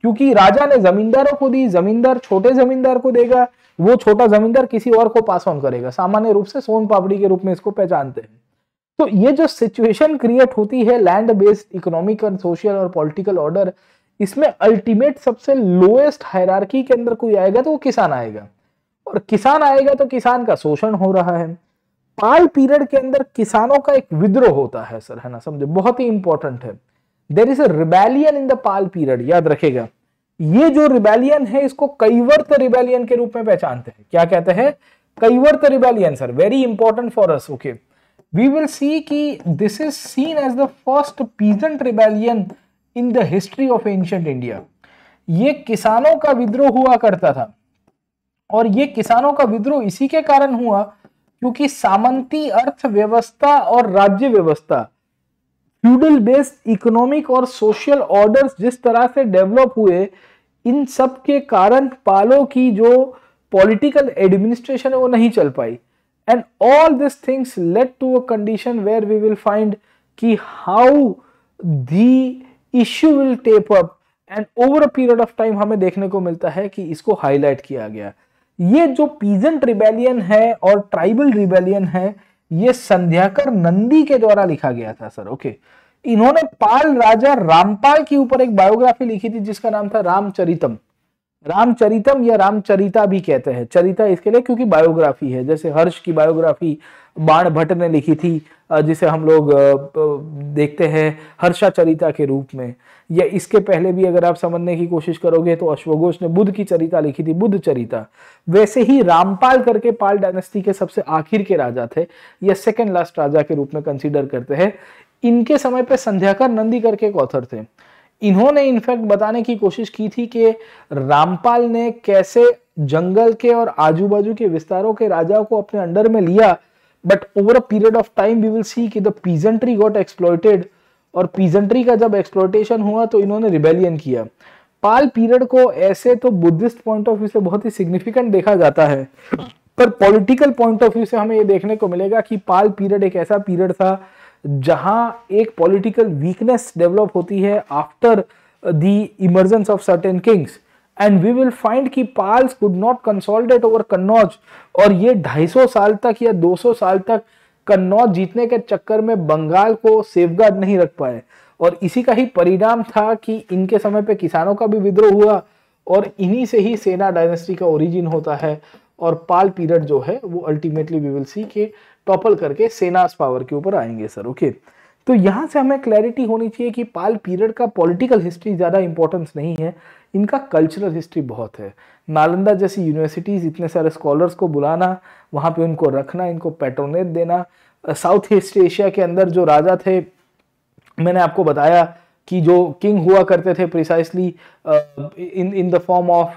क्योंकि राजा ने जमींदारों को दी जमींदार छोटे जमींदार को देगा वो छोटा जमींदार किसी और को पास ऑन करेगा सामान्य रूप से सोन पापड़ी के रूप में इसको पहचानते हैं तो ये जो सिचुएशन क्रिएट होती है लैंड बेस्ड इकोनॉमिक और सोशल और पॉलिटिकल ऑर्डर इसमें अल्टीमेट सबसे लोएस्ट हायरार्की के अंदर कोई आएगा तो वो किसान आएगा और किसान आएगा तो किसान का शोषण हो रहा है पाल पीरियड के अंदर किसानों का एक विद्रोह होता है सर है ना समझो बहुत ही इंपॉर्टेंट है there is a rebellion in the Pal period याद रखेगा ये जो रिबेलियन है इसको कईवर्त रिबेलियन के रूप में पहचानते हैं क्या कहते हैं Kaivarta rebellion sir very important for us okay we will see कि this is seen as the first peasant rebellion in the history of ancient India ये किसानों का विद्रोह हुआ करता था और ये किसानों का विद्रोह इसी के कारण हुआ क्योंकि सामंती अर्थव्यवस्था और राज्य व्यवस्था फ्यूडल बेस्ड इकोनॉमिक और सोशल ऑर्डर्स जिस तरह से डेवलप हुए इन सब के कारण पालों की जो पॉलिटिकल एडमिनिस्ट्रेशन है वो नहीं चल पाई and all this things lead to a condition where we will find कि how the issue will take up and over a period of time हमें देखने को मिलता है कि इसको हाईलाइट किया गया ये जो पीजेंट रिबेलियन है और ट्राइबल रिबेलियन है ये संध्याकर नंदी के द्वारा लिखा गया था सर ओके इन्होंने पाल राजा रामपाल के ऊपर एक बायोग्राफी लिखी थी जिसका नाम था रामचरितम रामचरितम या रामचरिता भी कहते हैं चरिता इसके लिए क्योंकि बायोग्राफी है जैसे हर्ष की बायोग्राफी बाण भट्ट ने लिखी थी जिसे हम लोग देखते हैं हर्षाचरिता के रूप में या इसके पहले भी अगर आप समझने की कोशिश करोगे तो अश्वघोष ने बुद्ध की चरिता लिखी थी बुद्ध चरिता वैसे ही रामपाल करके पाल डायनेस्टी के सबसे आखिर के राजा थे या सेकेंड लास्ट राजा के रूप में कंसिडर करते हैं इनके समय पर संध्याकर नंदी करके एक ऑथर थे इन्होंने इनफैक्ट बताने की कोशिश की थी कि रामपाल ने कैसे जंगल के और आजू बाजू के विस्तारों के राजाओं को अपने अंडर में लिया but over a period of time we will see कि द पीजेंट्री गॉट एक्सप्लोइटेड और पीजेंट्री का जब एक्सप्लॉयटेशन हुआ तो इन्होंने रिबेलियन किया पाल पीरियड को ऐसे तो बुद्धिस्ट पॉइंट ऑफ व्यू से बहुत ही सिग्निफिकेंट देखा जाता है पर पॉलिटिकल पॉइंट ऑफ व्यू से हमें ये देखने को मिलेगा कि पाल पीरियड एक ऐसा पीरियड था जहां एक पॉलिटिकल वीकनेस डेवलप होती है after the emergence of certain kings and we will find कि पाल्स could not consolidate over Kannauj और ये 250 साल तक या 200 साल तक कन्नौज जीतने के चक्कर में बंगाल को सेफगार्ड नहीं रख पाए और इसी का ही परिणाम था कि इनके समय पे किसानों का भी विद्रोह हुआ और इन्हीं से ही सेना डायनेस्टी का ओरिजिन होता है और पाल पीरियड जो है वो अल्टीमेटली वी विल सी के टॉपल करके सेनास पावर के ऊपर आएंगे सर ओके okay? तो यहाँ से हमें क्लैरिटी होनी चाहिए कि पाल पीरियड का पॉलिटिकल हिस्ट्री ज़्यादा इंपॉर्टेंस नहीं है इनका कल्चरल हिस्ट्री बहुत है नालंदा जैसी यूनिवर्सिटीज़ इतने सारे स्कॉलर्स को बुलाना वहाँ पे उनको रखना इनको पेट्रोनेट देना साउथ ईस्ट एशिया के अंदर जो राजा थे मैंने आपको बताया कि जो किंग हुआ करते थे precisely in in the form of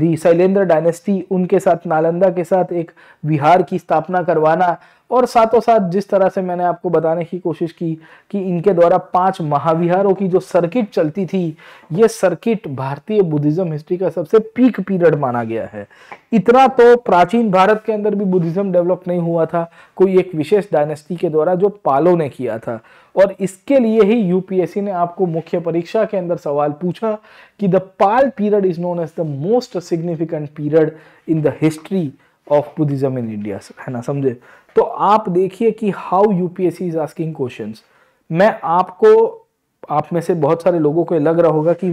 the Shailendra dynasty उनके साथ नालंदा के साथ एक विहार की स्थापना करवाना और साथों साथ जिस तरह से मैंने आपको बताने की कोशिश की कि इनके द्वारा पांच महाविहारों की जो सर्किट चलती थी ये सर्किट भारतीय बुद्धिज्म हिस्ट्री का सबसे पीक पीरियड माना गया है इतना तो प्राचीन भारत के अंदर भी बुद्धिज्म डेवलप नहीं हुआ था कोई एक विशेष डायनेस्टी के द्वारा जो पालो ने किया था और इसके लिए ही यूपीएससी ने आपको मुख्य परीक्षा के अंदर सवाल पूछा कि the Pal period is known as the most significant period in the history of Buddhism in India है ना समझे तो आप देखिए कि how UPSC is asking question मैं आपको आप में से बहुत सारे लोगों को लग रहा होगा कि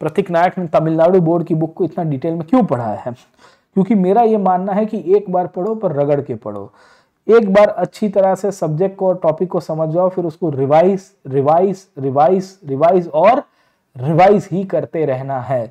प्रतीक नायक ने तमिलनाडु बोर्ड की बुक को इतना डिटेल में क्यों पढ़ा है क्योंकि मेरा ये मानना है कि एक बार पढ़ो पर रगड़ के पढ़ो एक बार अच्छी तरह से सब्जेक्ट को और टॉपिक को समझ जाओ फिर उसको रिवाइज रिवाइज रिवाइज रिवाइज और रिवाइज ही करते रहना है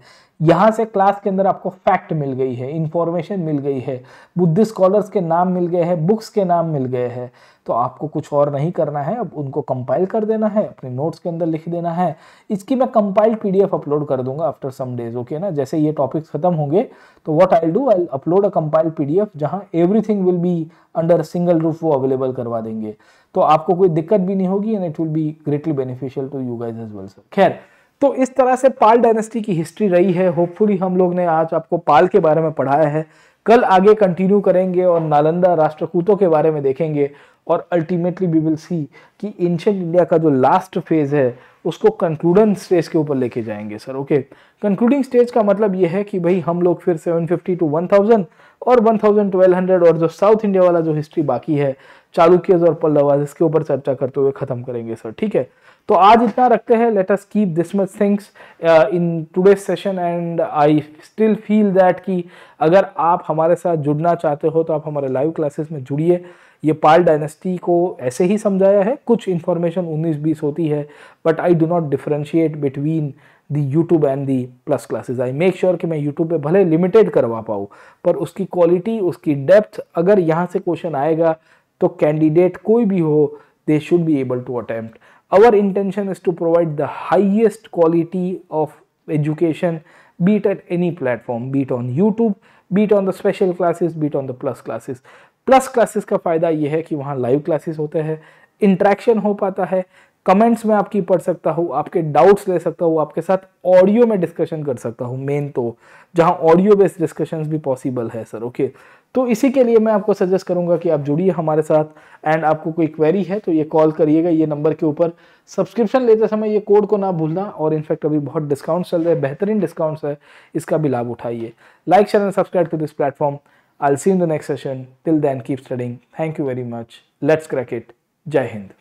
यहाँ से क्लास के अंदर आपको फैक्ट मिल गई है इंफॉर्मेशन मिल गई है बुद्धिस्ट स्कॉलर्स के नाम मिल गए हैं बुक्स के नाम मिल गए हैं तो आपको कुछ और नहीं करना है अब उनको कंपाइल कर देना है अपने नोट्स के अंदर लिख देना है इसकी मैं कंपाइल्ड पीडीएफ अपलोड कर दूंगा आफ्टर सम डेज ओके ना जैसे ये टॉपिक्स खत्म होंगे तो what I do I upload a compile PDF जहां everything will be under single roof वो अवेलेबल करवा देंगे तो आपको कोई दिक्कत भी नहीं होगी and it will be greatly beneficial to you guys as well sir खैर तो इस तरह से पाल डायनेस्टी की हिस्ट्री रही है होपफुली हम लोग ने आज आपको पाल के बारे में पढ़ाया है कल आगे कंटिन्यू करेंगे और नालंदा राष्ट्रकूतों के बारे में देखेंगे और अल्टीमेटली वी विल सी कि एंशंट इंडिया का जो लास्ट फेज है उसको कंक्लूडन स्टेज के ऊपर लेके जाएंगे सर ओके कंक्लूडिंग स्टेज का मतलब ये है कि भाई हम लोग फिर 750 टू 1000 और 1200 और जो साउथ इंडिया वाला जो हिस्ट्री बाकी है चालुक्यज और पल्लवाज इसके ऊपर चर्चा करते हुए खत्म करेंगे सर ठीक है तो आज इतना रखते हैं let us keep this much things in today session and I still feel that कि अगर आप हमारे साथ जुड़ना चाहते हो तो आप हमारे लाइव क्लासेस में जुड़िए ये पाल डायनेस्टी को ऐसे ही समझाया है कुछ इन्फॉर्मेशन 19-20 होती है but I do not differentiate between the YouTube and the plus classes I make sure कि मैं यूट्यूब पे भले लिमिटेड करवा पाऊँ पर उसकी क्वालिटी उसकी डेप्थ अगर यहाँ से क्वेश्चन आएगा तो कैंडिडेट कोई भी हो they should be able to attempt our intention is to provide the highest quality of education be it at any platform be it on YouTube be it on the special classes be it on the plus classes plus classes का फायदा यह है कि वहाँ live classes होते हैं interaction हो पाता है कमेंट्स में आपकी पढ़ सकता हूँ आपके डाउट्स ले सकता हूँ आपके साथ ऑडियो में डिस्कशन कर सकता हूँ मेन तो जहाँ ऑडियो बेस्ड डिस्कशंस भी पॉसिबल है सर ओके okay? तो इसी के लिए मैं आपको सजेस्ट करूंगा कि आप जुड़िए हमारे साथ एंड आपको कोई क्वेरी है तो ये कॉल करिएगा ये नंबर के ऊपर सब्सक्रिप्शन लेते समय ये कोड को ना भूलना और इनफैक्ट अभी बहुत डिस्काउंट चल रहे हैं बेहतरीन डिस्काउंट्स है इसका भी लाभ उठाइए like share and subscribe to this platform I see in the next session till then keep studying thank you very much let's crack it जय हिंद